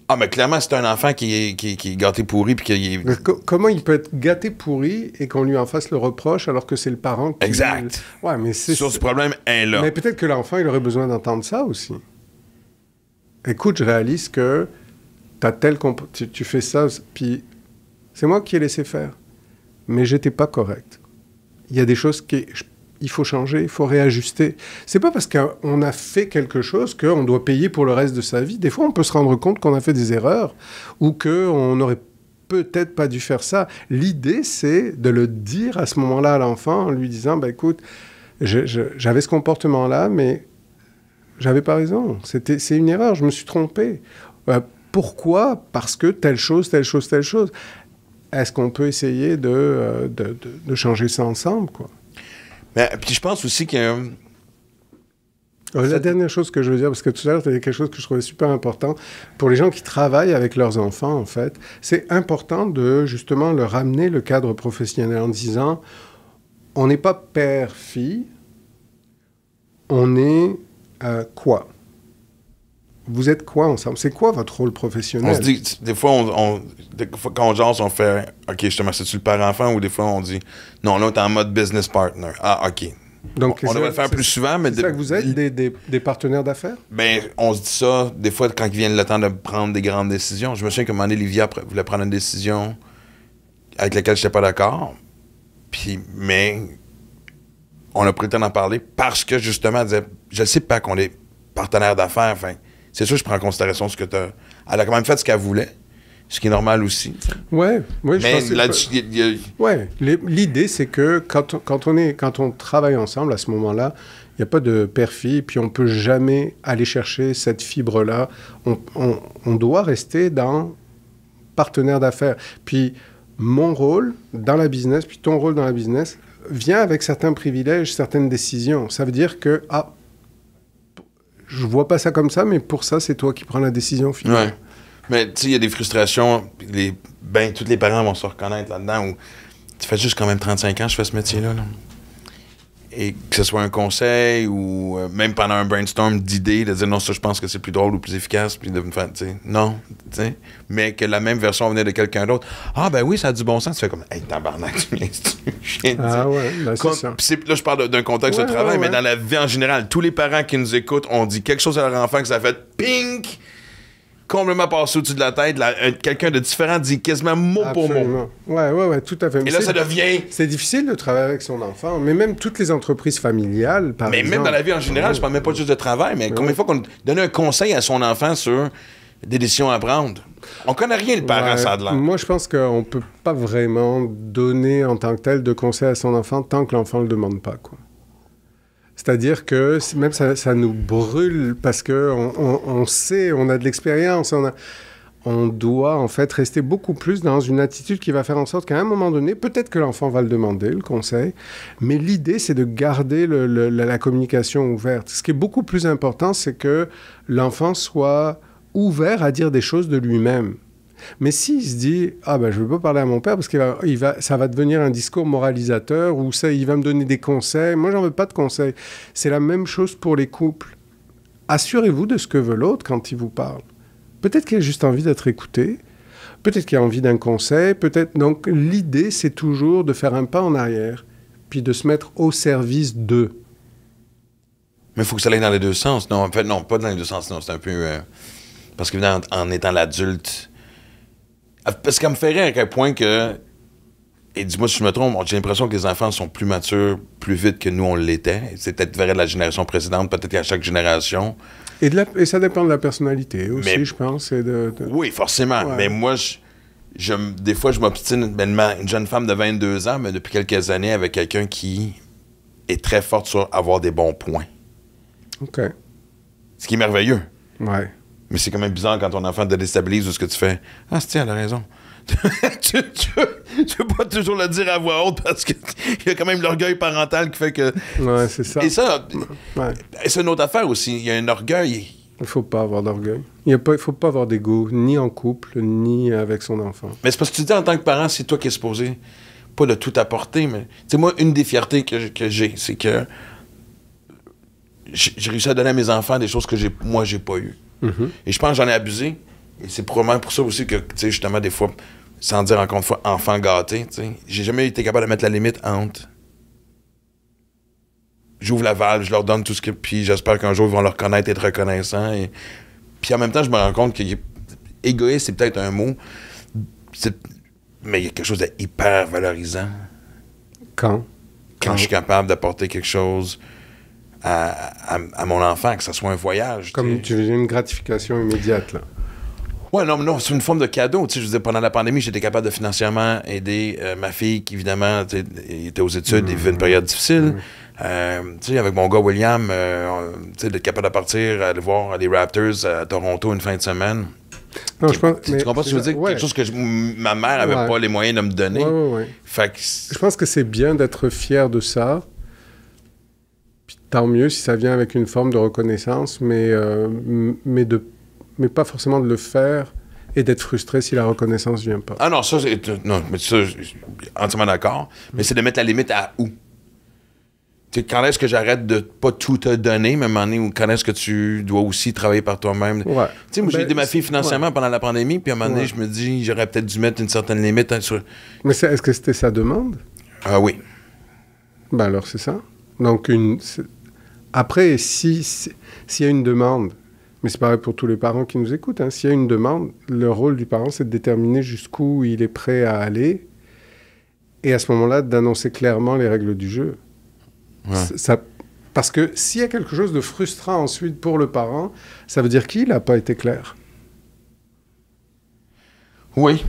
Ah, mais clairement, c'est un enfant qui est, qui, gâté pourri. Puis qui comment il peut être gâté pourri et qu'on lui en fasse le reproche alors que c'est le parent qui. Exact. Ouais, mais c'est. Sur ce problème est là. Mais peut-être que l'enfant, il aurait besoin d'entendre ça aussi. Écoute, je réalise que tel tu, tu, fais ça, puis c'est moi qui ai laissé faire. Mais j'étais pas correct. Il y a des choses qui, il faut changer, il faut réajuster. C'est pas parce qu'on a fait quelque chose qu'on doit payer pour le reste de sa vie. Des fois, on peut se rendre compte qu'on a fait des erreurs ou qu'on n'aurait peut-être pas dû faire ça. L'idée, c'est de le dire à ce moment-là à l'enfant en lui disant bah, écoute, j'avais ce comportement-là, mais j'avais pas raison. c'est une erreur, je me suis trompé. Euh, pourquoi Parce que telle chose, telle chose, telle chose. Est-ce qu'on peut essayer de, euh, de, changer ça ensemble, quoi? Mais, ben, puis je pense aussi que... Euh, la dernière chose que je veux dire, parce que tout à l'heure, tu as quelque chose que je trouvais super important, pour les gens qui travaillent avec leurs enfants, en fait, c'est important de justement leur amener le cadre professionnel en disant, on n'est pas père-fille, on est euh, quoi vous êtes quoi ensemble C'est quoi votre rôle professionnel On se dit, des fois, on, quand on jase, on fait OK, justement, c'est-tu le parent enfant Ou des fois, on dit Non, là, on est en mode business partner. Ah, OK. Donc, on, devrait le faire plus souvent, mais... C'est ça que vous êtes, des, des, partenaires d'affaires? Ben, on se dit ça, des fois, quand vient le temps de prendre des grandes décisions. Je me souviens que mon moment voulait prendre une décision avec laquelle je n'étais pas d'accord, puis, mais on a pris le temps d'en parler parce que, justement, elle disait, je sais pas qu'on est partenaire d'affaires, enfin c'est sûr, je prends en considération ce que tu as. Elle a quand même fait ce qu'elle voulait, ce qui est normal aussi. Oui, oui, je Mais là-dessus. l'idée, c'est que quand, quand, on est, quand on travaille ensemble à ce moment-là, il n'y a pas de père puis on ne peut jamais aller chercher cette fibre-là. On, doit rester dans partenaire d'affaires. Puis mon rôle dans la business, puis ton rôle dans la business, vient avec certains privilèges, certaines décisions. Ça veut dire que, ah, je vois pas ça comme ça, mais pour ça, c'est toi qui prends la décision finale. Mais tu sais, il y a des frustrations. Les, ben, tous les parents vont se reconnaître là-dedans. Où... Tu fais juste quand même 35 ans, je fais ce métier-là. là et que ce soit un conseil ou euh, même pendant un brainstorm d'idées, de dire non, ça je pense que c'est plus drôle ou plus efficace, puis de me faire, tu sais, non, tu sais, mais que la même version venait de quelqu'un d'autre. Ah ben oui, ça a du bon sens, tu fais comme, hey, tabarnak, tu tu Ah ouais, là, ben, c'est là, je parle d'un contexte de travail, mais dans la vie en général, tous les parents qui nous écoutent ont dit quelque chose à leur enfant que ça fait pink complètement passé au-dessus de la tête. Euh, quelqu'un de différent dit quasiment mot pour mot. Ouais, ouais, ouais, tout à fait. Et mais là, ça devient. C'est difficile de travailler avec son enfant, mais même toutes les entreprises familiales, par Mais même dans la vie en général, je je parle même pas juste de travail, mais combien de fois qu'on donne un conseil à son enfant sur des décisions à prendre. On connaît rien le parent, ça de là. Moi, je pense qu'on peut pas vraiment donner en tant que tel de conseil à son enfant tant que l'enfant le demande pas, quoi. C'est-à-dire que même ça, nous brûle parce qu'on on, sait, on a de l'expérience, on, doit en fait rester beaucoup plus dans une attitude qui va faire en sorte qu'à un moment donné, peut-être que l'enfant va le demander, le conseil, mais l'idée c'est de garder la communication ouverte. Ce qui est beaucoup plus important, c'est que l'enfant soit ouvert à dire des choses de lui-même mais s'il se dit ah ben je veux pas parler à mon père parce que va, ça va devenir un discours moralisateur ou ça il va me donner des conseils. Moi j'en veux pas de conseils. C'est la même chose pour les couples. Assurez-vous de ce que veut l'autre quand il vous parle. Peut-être qu'il a juste envie d'être écouté. Peut-être qu'il a envie d'un conseil. Peut-être donc l'idée c'est toujours de faire un pas en arrière puis de se mettre au service d'eux. Mais il faut que ça aille dans les deux sens. Non, en fait, non, pas dans les deux sens. Non, c'est un peu. Euh, parce que en étant l'adulte, ah, parce qu'elle me fait rire à quel point que. Et dis-moi si je me trompe, j'ai l'impression que les enfants sont plus matures plus vite que nous, on l'était. C'est peut-être vrai de la génération précédente, peut-être qu'à chaque génération. Et, ça dépend de la personnalité aussi, je pense. Oui, forcément. Mais moi, je, des fois, je m'obstine. Ben, une jeune femme de 22 ans, mais depuis quelques années, avec quelqu'un qui est très forte sur avoir des bons points. OK. Ce qui est merveilleux. Ouais. Mais c'est quand même bizarre quand ton enfant te déstabilise ou ce que tu fais. Ah, c'est elle a raison. tu, ne peux pas toujours le dire à voix haute parce qu'il y a quand même l'orgueil parental qui fait que. Ouais, c'est ça. Et ça, c'est une autre affaire aussi. Il y a un orgueil. Il faut pas avoir d'orgueil. Il ne faut pas avoir d'ego, ni en couple, ni avec son enfant. Mais c'est parce que tu dis en tant que parent, c'est toi qui es supposé pas de tout apporter, mais. Tu sais, moi, une des fiertés que, que j'ai, c'est que j'ai réussi à donner à mes enfants des choses que moi, j'ai pas eues. Et je pense que j'en ai abusé. Et c'est probablement pour ça aussi que, tu sais, justement, des fois, sans dire encore une fois enfant gâté, tu sais, j'ai jamais été capable de mettre la limite honte. J'ouvre la valve, je leur donne tout ce que. Puis j'espère qu'un jour, ils vont leur reconnaître être reconnaissants. Et... Puis en même temps, je me rends compte que égoïste, c'est peut-être un mot. Mais il y a quelque chose d'hyper valorisant. Quand, Quand je suis capable d'apporter quelque chose à, mon enfant, que ce soit un voyage. Comme tu veux une gratification immédiate, là. Ouais, non, non, c'est une forme de cadeau. Tu sais, pendant la pandémie, j'étais capable de financièrement aider euh, ma fille qui, évidemment, était aux études mmh. et vivait une période difficile. Mmh. Euh, tu sais, avec mon gars William, euh, tu sais, d'être capable de partir, aller voir les Raptors à Toronto une fin de semaine. Non, tu, comprends ce que je veux dire? Quelque chose que ma mère n'avait pas les moyens de me donner. je pense que c'est bien d'être fier de ça, puis tant mieux si ça vient avec une forme de reconnaissance, mais, euh, mais, de, mais pas forcément de le faire et d'être frustré si la reconnaissance vient pas. Ah non, ça, euh, non, mais ça, je suis entièrement d'accord. Mais c'est de mettre la limite à où? quand est-ce que j'arrête de pas tout te donner, même année, ou quand est-ce que tu dois aussi travailler par toi-même? Tu sais, moi, j'ai ben, aidé ma fille financièrement pendant la pandémie, puis à un moment donné, je me dis, j'aurais peut-être dû mettre une certaine limite. Hein, sur... Mais est-ce que c'était sa demande? Ah oui. Ben alors, c'est ça. Donc, une... après, s'il si, y a une demande, mais c'est pareil pour tous les parents qui nous écoutent, hein, s'il y a une demande, le rôle du parent, c'est de déterminer jusqu'où il est prêt à aller et à ce moment-là, d'annoncer clairement les règles du jeu. Ça, parce que s'il y a quelque chose de frustrant ensuite pour le parent, ça veut dire qu'il n'a pas été clair. Oui.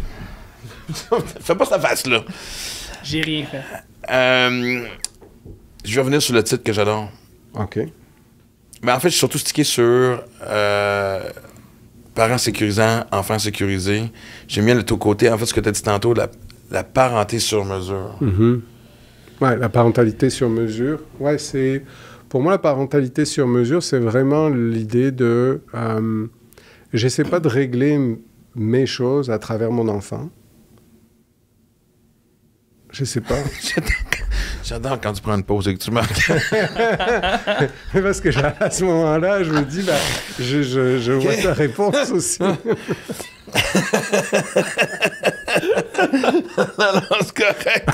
Fais pas sa face, là. J'ai rien fait. Euh, je vais revenir sur le titre que j'adore. OK. Mais en fait, je suis surtout stické sur euh, parents sécurisants, enfants sécurisés. J'aime bien le tout côté, en fait, ce que tu as dit tantôt, la, parenté sur mesure. Mm-hmm. Oui, la parentalité sur mesure. Ouais, c'est. Pour moi, la parentalité sur mesure, c'est vraiment l'idée de. Euh, sais pas de régler mes choses à travers mon enfant. Je sais pas. J'adore quand tu prends une pause et que tu marques. Parce que à ce moment-là, je me dis, bah, je, vois ta réponse aussi. non, non, c'est correct.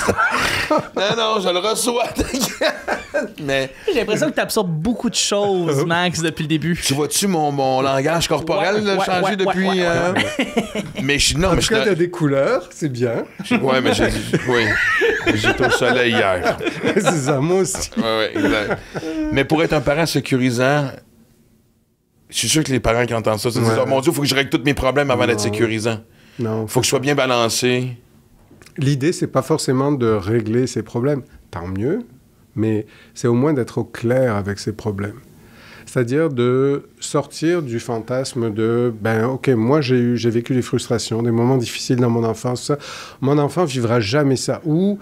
non, non, je le reçois, Mais... J'ai l'impression que tu absorbes beaucoup de choses, oh. Max, depuis le début. Tu vois-tu mon, mon langage corporel changer depuis. Euh, mais je suis. Non, en mais tout que t'as des couleurs, c'est bien. Ouais, mais j'ai. Oui. J'étais au soleil hier. c'est ça, moi aussi. Mais pour être un parent sécurisant, je suis sûr que les parents qui entendent ça, se disent Oh mon Dieu, il faut que je règle tous mes problèmes avant d'être sécurisant. Non. Faut que ce soit bien balancé. L'idée, c'est pas forcément de régler ses problèmes. Tant mieux, mais c'est au moins d'être au clair avec ses problèmes. C'est-à-dire de sortir du fantasme de ben ok moi j'ai eu j'ai vécu des frustrations, des moments difficiles dans mon enfance, mon enfant vivra jamais ça. Ou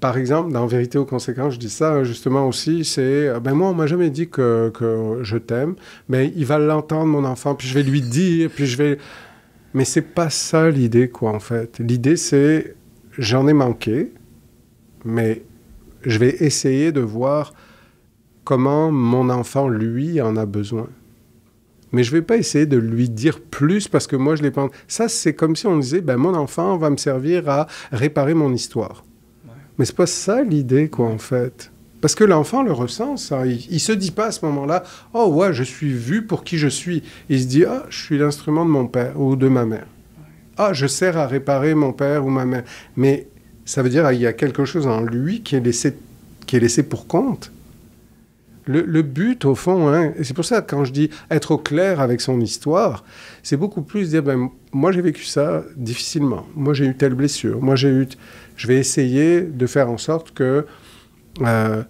par exemple dans Vérité aux conséquences, je dis ça hein, justement aussi, c'est ben moi on m'a jamais dit que, que je t'aime, mais il va l'entendre mon enfant, puis je vais lui dire, puis je vais mais c'est pas ça l'idée, quoi, en fait. L'idée, c'est j'en ai manqué, mais je vais essayer de voir comment mon enfant, lui, en a besoin. Mais je vais pas essayer de lui dire plus parce que moi, je l'ai pas... Ça, c'est comme si on disait, ben, mon enfant va me servir à réparer mon histoire. Ouais. Mais c'est pas ça l'idée, quoi, en fait. Parce que l'enfant le ressent, ça. Il, ne se dit pas à ce moment-là, oh ouais, je suis vu pour qui je suis. Il se dit, ah, je suis l'instrument de mon père ou de ma mère. Ah, je sers à réparer mon père ou ma mère. Mais ça veut dire qu'il y a quelque chose en lui qui est laissé, qui est laissé pour compte. Le, but, au fond, hein, c'est pour ça que quand je dis être au clair avec son histoire, c'est beaucoup plus dire ben, moi j'ai vécu ça difficilement, moi j'ai eu telle blessure, moi j'ai eu. Je vais essayer de faire en sorte que euh,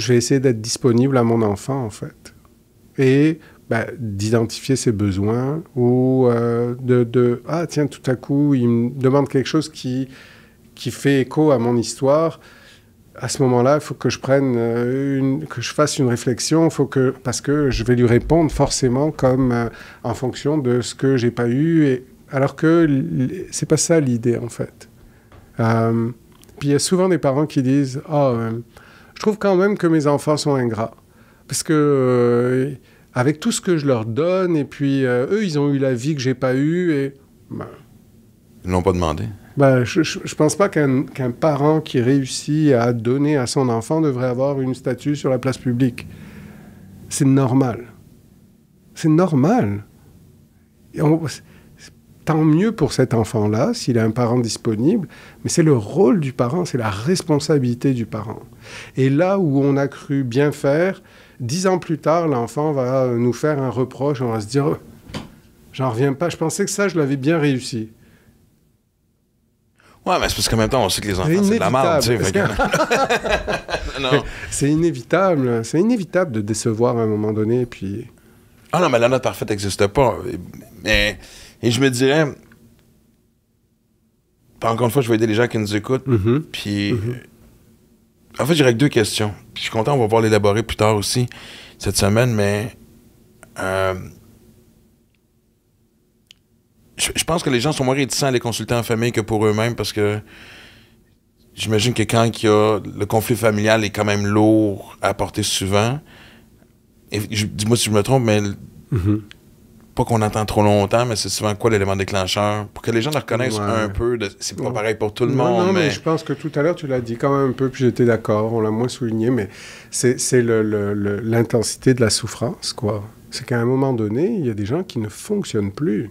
je vais essayer d'être disponible à mon enfant, en fait. Et ben, d'identifier ses besoins ou euh, de, Ah, tiens, tout à coup, il me demande quelque chose qui, qui fait écho à mon histoire. À ce moment-là, il faut que je prenne euh, une, que je fasse une réflexion, faut que parce que je vais lui répondre forcément comme euh, en fonction de ce que j'ai pas eu, et, alors que c'est pas ça l'idée en fait. puis il y a souvent des parents qui disent, oh, je trouve quand même que mes enfants sont ingrats. Parce que, euh, avec tout ce que je leur donne, et puis euh, eux, ils ont eu la vie que j'ai pas eue, et. Ben, ils l'ont pas demandé. Ben, je, je, pense pas qu'un parent qui réussit à donner à son enfant devrait avoir une statue sur la place publique. C'est normal. C'est normal. Et tant mieux pour cet enfant-là s'il a un parent disponible, mais c'est le rôle du parent, c'est la responsabilité du parent. Et là où on a cru bien faire, dix ans plus tard, l'enfant va nous faire un reproche, on va se dire, oh, j'en reviens pas, je pensais que ça, je l'avais bien réussi. Ouais, mais c'est parce qu'en même temps, on sait que les enfants, c'est de la merde, tu sais. c'est inévitable. C'est inévitable de décevoir à un moment donné, puis... Ah non, mais la note parfaite n'existe pas. Mais et je me dirais, encore une fois, je vais aider les gens qui nous écoutent. Mm-hmm. Puis, mm-hmm. Euh, en fait, j'irai avec deux questions. je suis content, on va les l'élaborer plus tard aussi cette semaine, mais euh, je, pense que les gens sont moins réticents à les consulter en famille que pour eux-mêmes parce que j'imagine que quand il y a le conflit familial est quand même lourd à porter souvent. dis-moi si je me trompe, mais mm-hmm pas qu'on attend trop longtemps, mais c'est souvent quoi l'élément déclencheur pour que les gens le reconnaissent un peu. C'est pas pareil pour tout le monde. Non, mais... je pense que tout à l'heure, tu l'as dit quand même un peu, puis j'étais d'accord, on l'a moins souligné, mais c'est l'intensité de la souffrance, quoi. C'est qu'à un moment donné, il y a des gens qui ne fonctionnent plus.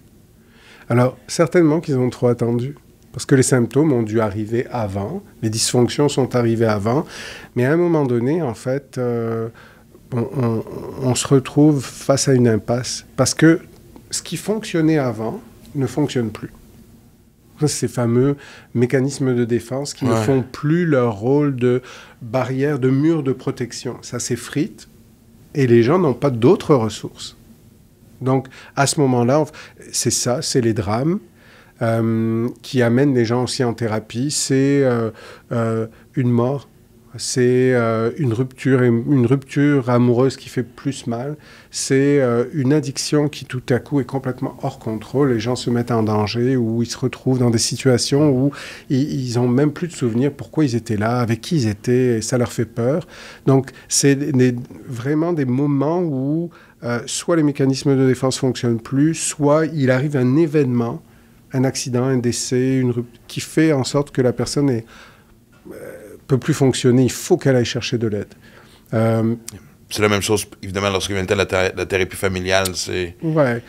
Alors, certainement qu'ils ont trop attendu. Parce que les symptômes ont dû arriver avant, les dysfonctions sont arrivées avant, mais à un moment donné, en fait, euh, on, se retrouve face à une impasse parce que ce qui fonctionnait avant ne fonctionne plus. Ces fameux mécanismes de défense qui ne font plus leur rôle de barrière, de mur de protection. Ça s'effrite et les gens n'ont pas d'autres ressources. Donc à ce moment-là, c'est ça, c'est les drames euh, qui amènent les gens aussi en thérapie, c'est euh, euh, une mort c'est euh, une rupture, une rupture amoureuse qui fait plus mal, c'est euh, une addiction qui tout à coup est complètement hors contrôle, les gens se mettent en danger ou ils se retrouvent dans des situations où ils, n'ont ont même plus de souvenirs pourquoi ils étaient là, avec qui ils étaient, et ça leur fait peur. Donc c'est vraiment des moments où euh, soit les mécanismes de défense fonctionnent plus, soit il arrive un événement, un accident, un décès, qui fait en sorte que la personne est peut plus fonctionner, il faut qu'elle aille chercher de l'aide. Euh, c'est la même chose, évidemment, lorsqu'il vient de la, la thérapie familiale, c'est ouais.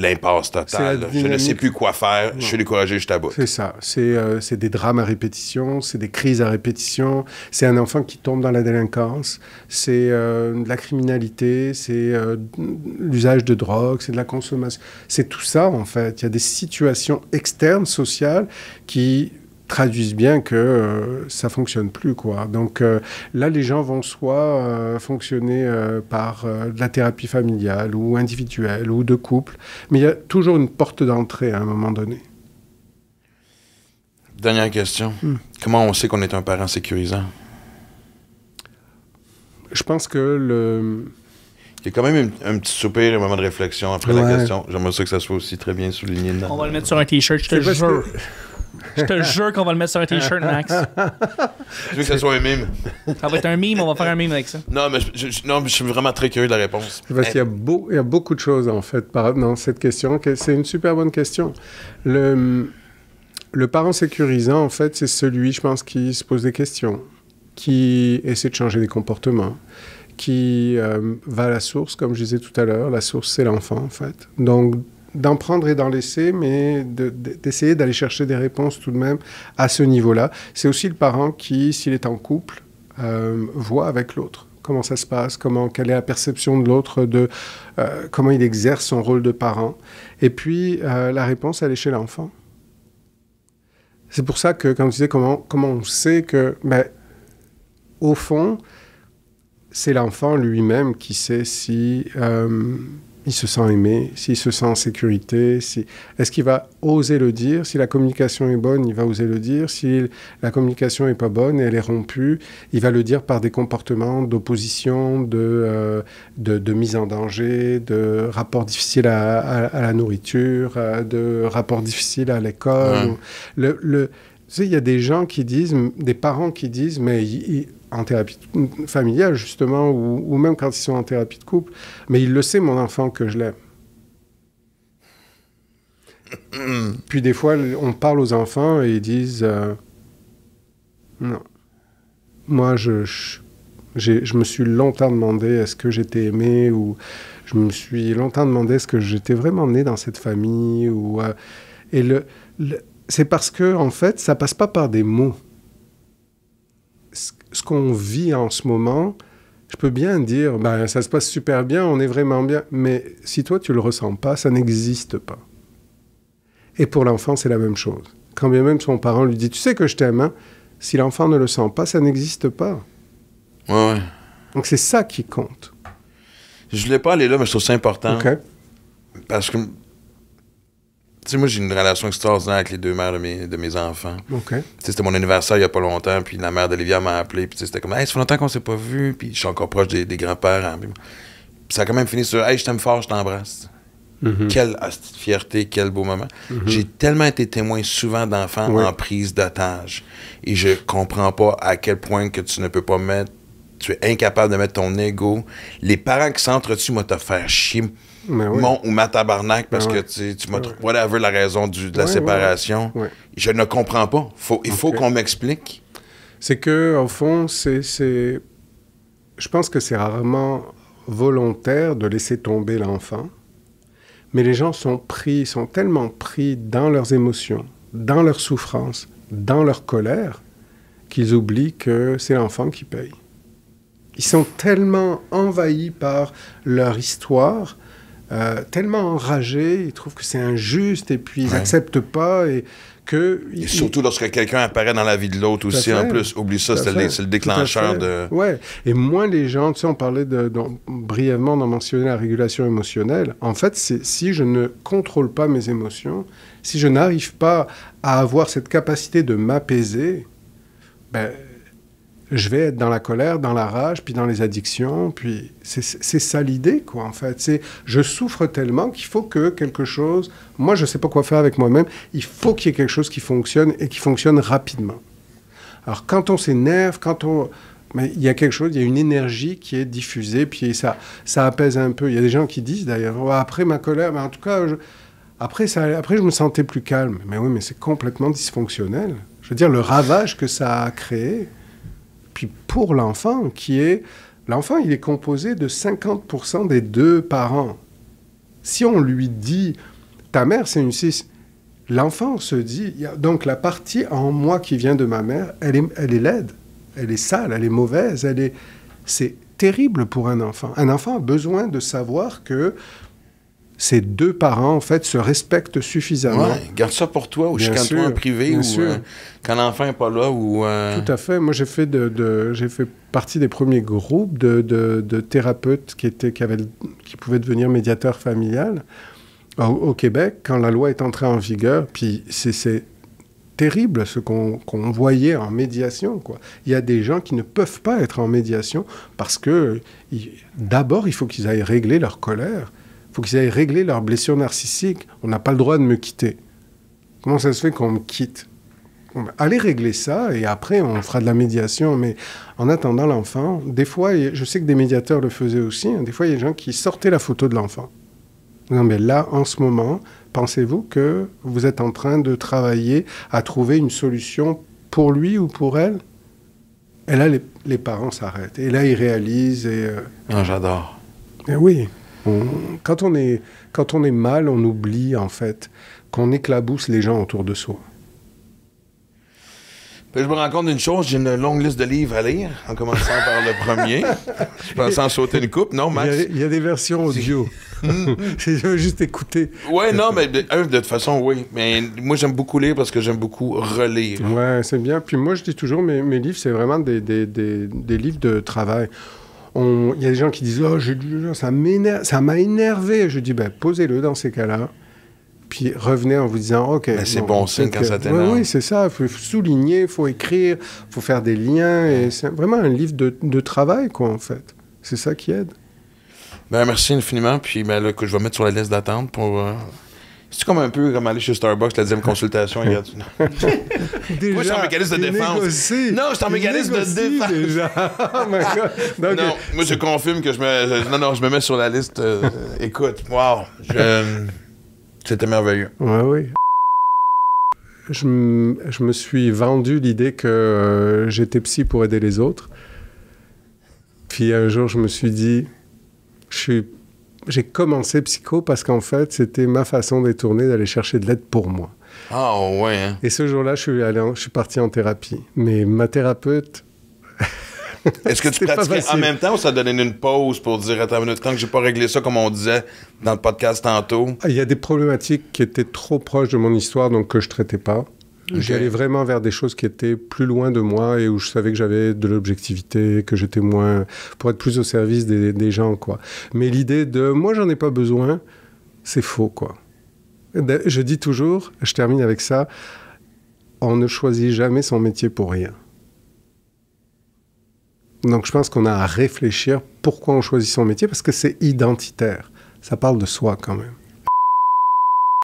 l'impasse totale. Je ne sais plus quoi faire, je suis découragé, je taboute. C'est ça. Euh, c'est des drames à répétition, c'est des crises à répétition, c'est un enfant qui tombe dans la délinquance, c'est euh, de la criminalité, c'est l'usage de drogue, c'est de la consommation. C'est tout ça, en fait. Il y a des situations externes, sociales, qui traduisent bien que euh, ça fonctionne plus quoi. Donc euh, là les gens vont soit euh, fonctionner par de la thérapie familiale ou individuelle ou de couple, mais il y a toujours une porte d'entrée à un moment donné. Dernière question. Hmm. Comment on sait qu'on est un parent sécurisant Je pense que le il y a quand même un, petit soupir, un moment de réflexion après la question. J'aimerais ça que ça soit aussi très bien souligné. On va le mettre sur un t-shirt, je te je te jure qu'on va le mettre sur un t-shirt, Max. Je veux que ce soit un mime. Ça va être un mime, on va faire un mime avec ça. Non, mais je, non, je suis vraiment très curieux de la réponse. Parce qu'il y, a il y a beaucoup de choses, en fait, par, dans cette question. C'est une super bonne question. Le, le parent sécurisant, en fait, c'est celui, je pense, qui se pose des questions, qui essaie de changer des comportements, qui euh, va à la source, comme je disais tout à l'heure. La source, c'est l'enfant, en fait. Donc, d'en prendre et d'en laisser, mais d'essayer d'aller chercher des réponses tout de même à ce niveau-là. C'est aussi le parent qui, s'il est en couple, euh, voit avec l'autre comment ça se passe, comment, quelle est la perception de l'autre, de euh, comment il exerce son rôle de parent. Et puis, euh, la réponse, elle est chez l'enfant. C'est pour ça que, quand on disait comment, comment on sait que, ben, au fond, c'est l'enfant lui-même qui sait si il se sent aimé, s'il se sent en sécurité, est-ce qu'il va oser le dire Si la communication est bonne, il va oser le dire. Si la communication n'est pas bonne et elle est rompue, il va le dire par des comportements d'opposition, de, euh, de, mise en danger, de rapports difficiles à, la nourriture, euh, de rapports difficiles à l'école. Le, il y a des gens qui disent, des parents qui disent, mais en thérapie familiale, justement, ou, même quand ils sont en thérapie de couple. Mais il le sait, mon enfant, que je l'aime. Puis des fois, on parle aux enfants et ils disent euh, Non. Moi, je, je, je, me suis longtemps demandé est-ce que j'étais aimé ou je me suis longtemps demandé est-ce que j'étais vraiment né dans cette famille ou, euh, Et le c'est parce que, en fait, ça passe pas par des mots ce qu'on vit en ce moment, je peux bien dire, ben, ça se passe super bien, on est vraiment bien, mais si toi tu le ressens pas, ça n'existe pas. Et pour l'enfant, c'est la même chose. Quand bien même son parent lui dit, tu sais que je t'aime, hein, si l'enfant ne le sent pas, ça n'existe pas. Ouais, Donc c'est ça qui compte. Je voulais pas aller là, mais je trouve ça important. Parce que sais, moi, j'ai une relation extraordinaire avec les deux mères de mes, de mes enfants. OK. C'était mon anniversaire il n'y a pas longtemps, puis la mère d'Olivia m'a appelé, puis c'était comme, hey, ça fait longtemps qu'on s'est pas vu, puis je suis encore proche des, grands hein, pères ça a quand même fini sur, hey, je t'aime fort, je t'embrasse. Mm-hmm. Quelle fierté, quel beau moment. Mm-hmm. J'ai tellement été témoin souvent d'enfants en prise d'otage. Et je comprends pas à quel point que tu ne peux pas mettre tu es incapable de mettre ton ego. Les parents qui s'entretuent vont te faire chier. Ben ou ma tabarnak ben parce que tu, tu m'as trouvé la raison de la séparation. Je ne comprends pas. Faut, il faut qu'on m'explique. C'est que, au fond, c'est. Je pense que c'est rarement volontaire de laisser tomber l'enfant, mais les gens sont pris, sont tellement pris dans leurs émotions, dans leur souffrance, dans leur colère, qu'ils oublient que c'est l'enfant qui paye. Ils sont tellement envahis par leur histoire, euh, tellement enragés, ils trouvent que c'est injuste et puis ils n'acceptent pas. Et, que surtout lorsque quelqu'un apparaît dans la vie de l'autre aussi, en plus, oublie ça, c'est le, déclencheur de. Ouais. Et moins les gens, tu sais, on parlait de, brièvement d'en mentionner la régulation émotionnelle. En fait, c'est si je ne contrôle pas mes émotions, si je n'arrive pas à avoir cette capacité de m'apaiser, ben je vais être dans la colère, dans la rage, puis dans les addictions, puis c'est ça l'idée, quoi, en fait. C'est je souffre tellement qu'il faut que quelque chose, moi je ne sais pas quoi faire avec moi-même, il faut qu'il y ait quelque chose qui fonctionne et qui fonctionne rapidement. Alors quand on s'énerve, quand on... Mais il y a quelque chose, il y a une énergie qui est diffusée, puis ça, ça apaise un peu. Il y a des gens qui disent d'ailleurs, après ma colère, mais en tout cas, après, ça, après je me sentais plus calme. Mais oui, mais c'est complètement dysfonctionnel. Je veux dire, le ravage que ça a créé puis pour l'enfant qui est... L'enfant, il est composé de 50% des deux parents. Si on lui dit, ta mère, c'est une 6, l'enfant se dit, donc la partie en moi qui vient de ma mère, elle est, elle est laide, elle est sale, elle est mauvaise, elle est... C'est terrible pour un enfant. Un enfant a besoin de savoir que ces deux parents, en fait, se respectent suffisamment. Ouais, garde ça pour toi ou chez toi en privé ou euh, quand l'enfant n'est pas là. Ou, euh, Tout à fait. Moi, j'ai fait, partie des premiers groupes de, thérapeutes qui, pouvaient devenir médiateurs familial au, Québec quand la loi est entrée en vigueur. Puis c'est terrible ce qu'on voyait en médiation. Quoi. Il y a des gens qui ne peuvent pas être en médiation parce que d'abord, il faut qu'ils aillent régler leur colère faut qu'ils aillent régler leurs blessures narcissiques. On n'a pas le droit de me quitter. Comment ça se fait qu'on me quitte ben, Allez régler ça et après on fera de la médiation. Mais en attendant l'enfant, des fois, je sais que des médiateurs le faisaient aussi, hein, des fois il y a des gens qui sortaient la photo de l'enfant. Non mais là, en ce moment, pensez-vous que vous êtes en train de travailler à trouver une solution pour lui ou pour elle Et là, les, parents s'arrêtent. Et là, ils réalisent. Et, euh, ah, j'adore. Et eh oui quand, on est, quand on est mal, on oublie en fait qu'on éclabousse les gens autour de soi. Ben, je me rends compte d'une chose, j'ai une longue liste de livres à lire, en commençant par le premier. Je pense en sauter une coupe, non, Max? Il y a, des versions audio. je veux juste écouter. Ouais, non, mais de toute façon, oui. Mais moi, j'aime beaucoup lire parce que j'aime beaucoup relire. Ouais, c'est bien. Puis moi, je dis toujours, mes, mes livres, c'est vraiment des, des livres de travail. Il y a des gens qui disent Oh, ça m'a énervé. Je dis ben, Posez-le dans ces cas-là. Puis revenez en vous disant OK. c'est bon, signe quand ça t'énerve. Oui, oui c'est ça. Il faut souligner, il faut écrire, il faut faire des liens. Et c'est vraiment un livre de, travail, quoi, en fait. C'est ça qui aide. Ben, merci infiniment. Puis ben, là, que je vais mettre sur la liste d'attente pour. Euh, c'est comme un peu comme aller chez Starbucks, la deuxième consultation, y regarde. Moi, je suis en mécanisme de défense. Négocie, non, je suis en mécanisme de défense. oh my God. Donc, non, moi, je confirme que je me. non, non, je me mets sur la liste. Euh, écoute, wow. Euh, c'était merveilleux. Oui, oui. Je, je me suis vendu l'idée que euh, j'étais psy pour aider les autres. Puis un jour, je me suis dit, je suis j'ai commencé psycho parce qu'en fait, c'était ma façon d'étourner, d'aller chercher de l'aide pour moi. Ah ouais. Hein. Et ce jour-là, je suis allé, je suis parti en thérapie. Mais ma thérapeute. Est-ce que tu pratiquais en même temps ou ça donnait une pause pour dire attends une minute tant que j'ai pas réglé ça comme on disait dans le podcast tantôt ah, Il y a des problématiques qui étaient trop proches de mon histoire donc que je traitais pas. J'allais vraiment vers des choses qui étaient plus loin de moi et où je savais que j'avais de l'objectivité, que j'étais moins. pour être plus au service des, des gens, quoi. Mais l'idée de moi, j'en ai pas besoin, c'est faux, quoi. Je dis toujours, je termine avec ça, on ne choisit jamais son métier pour rien. Donc je pense qu'on a à réfléchir pourquoi on choisit son métier, parce que c'est identitaire. Ça parle de soi quand même.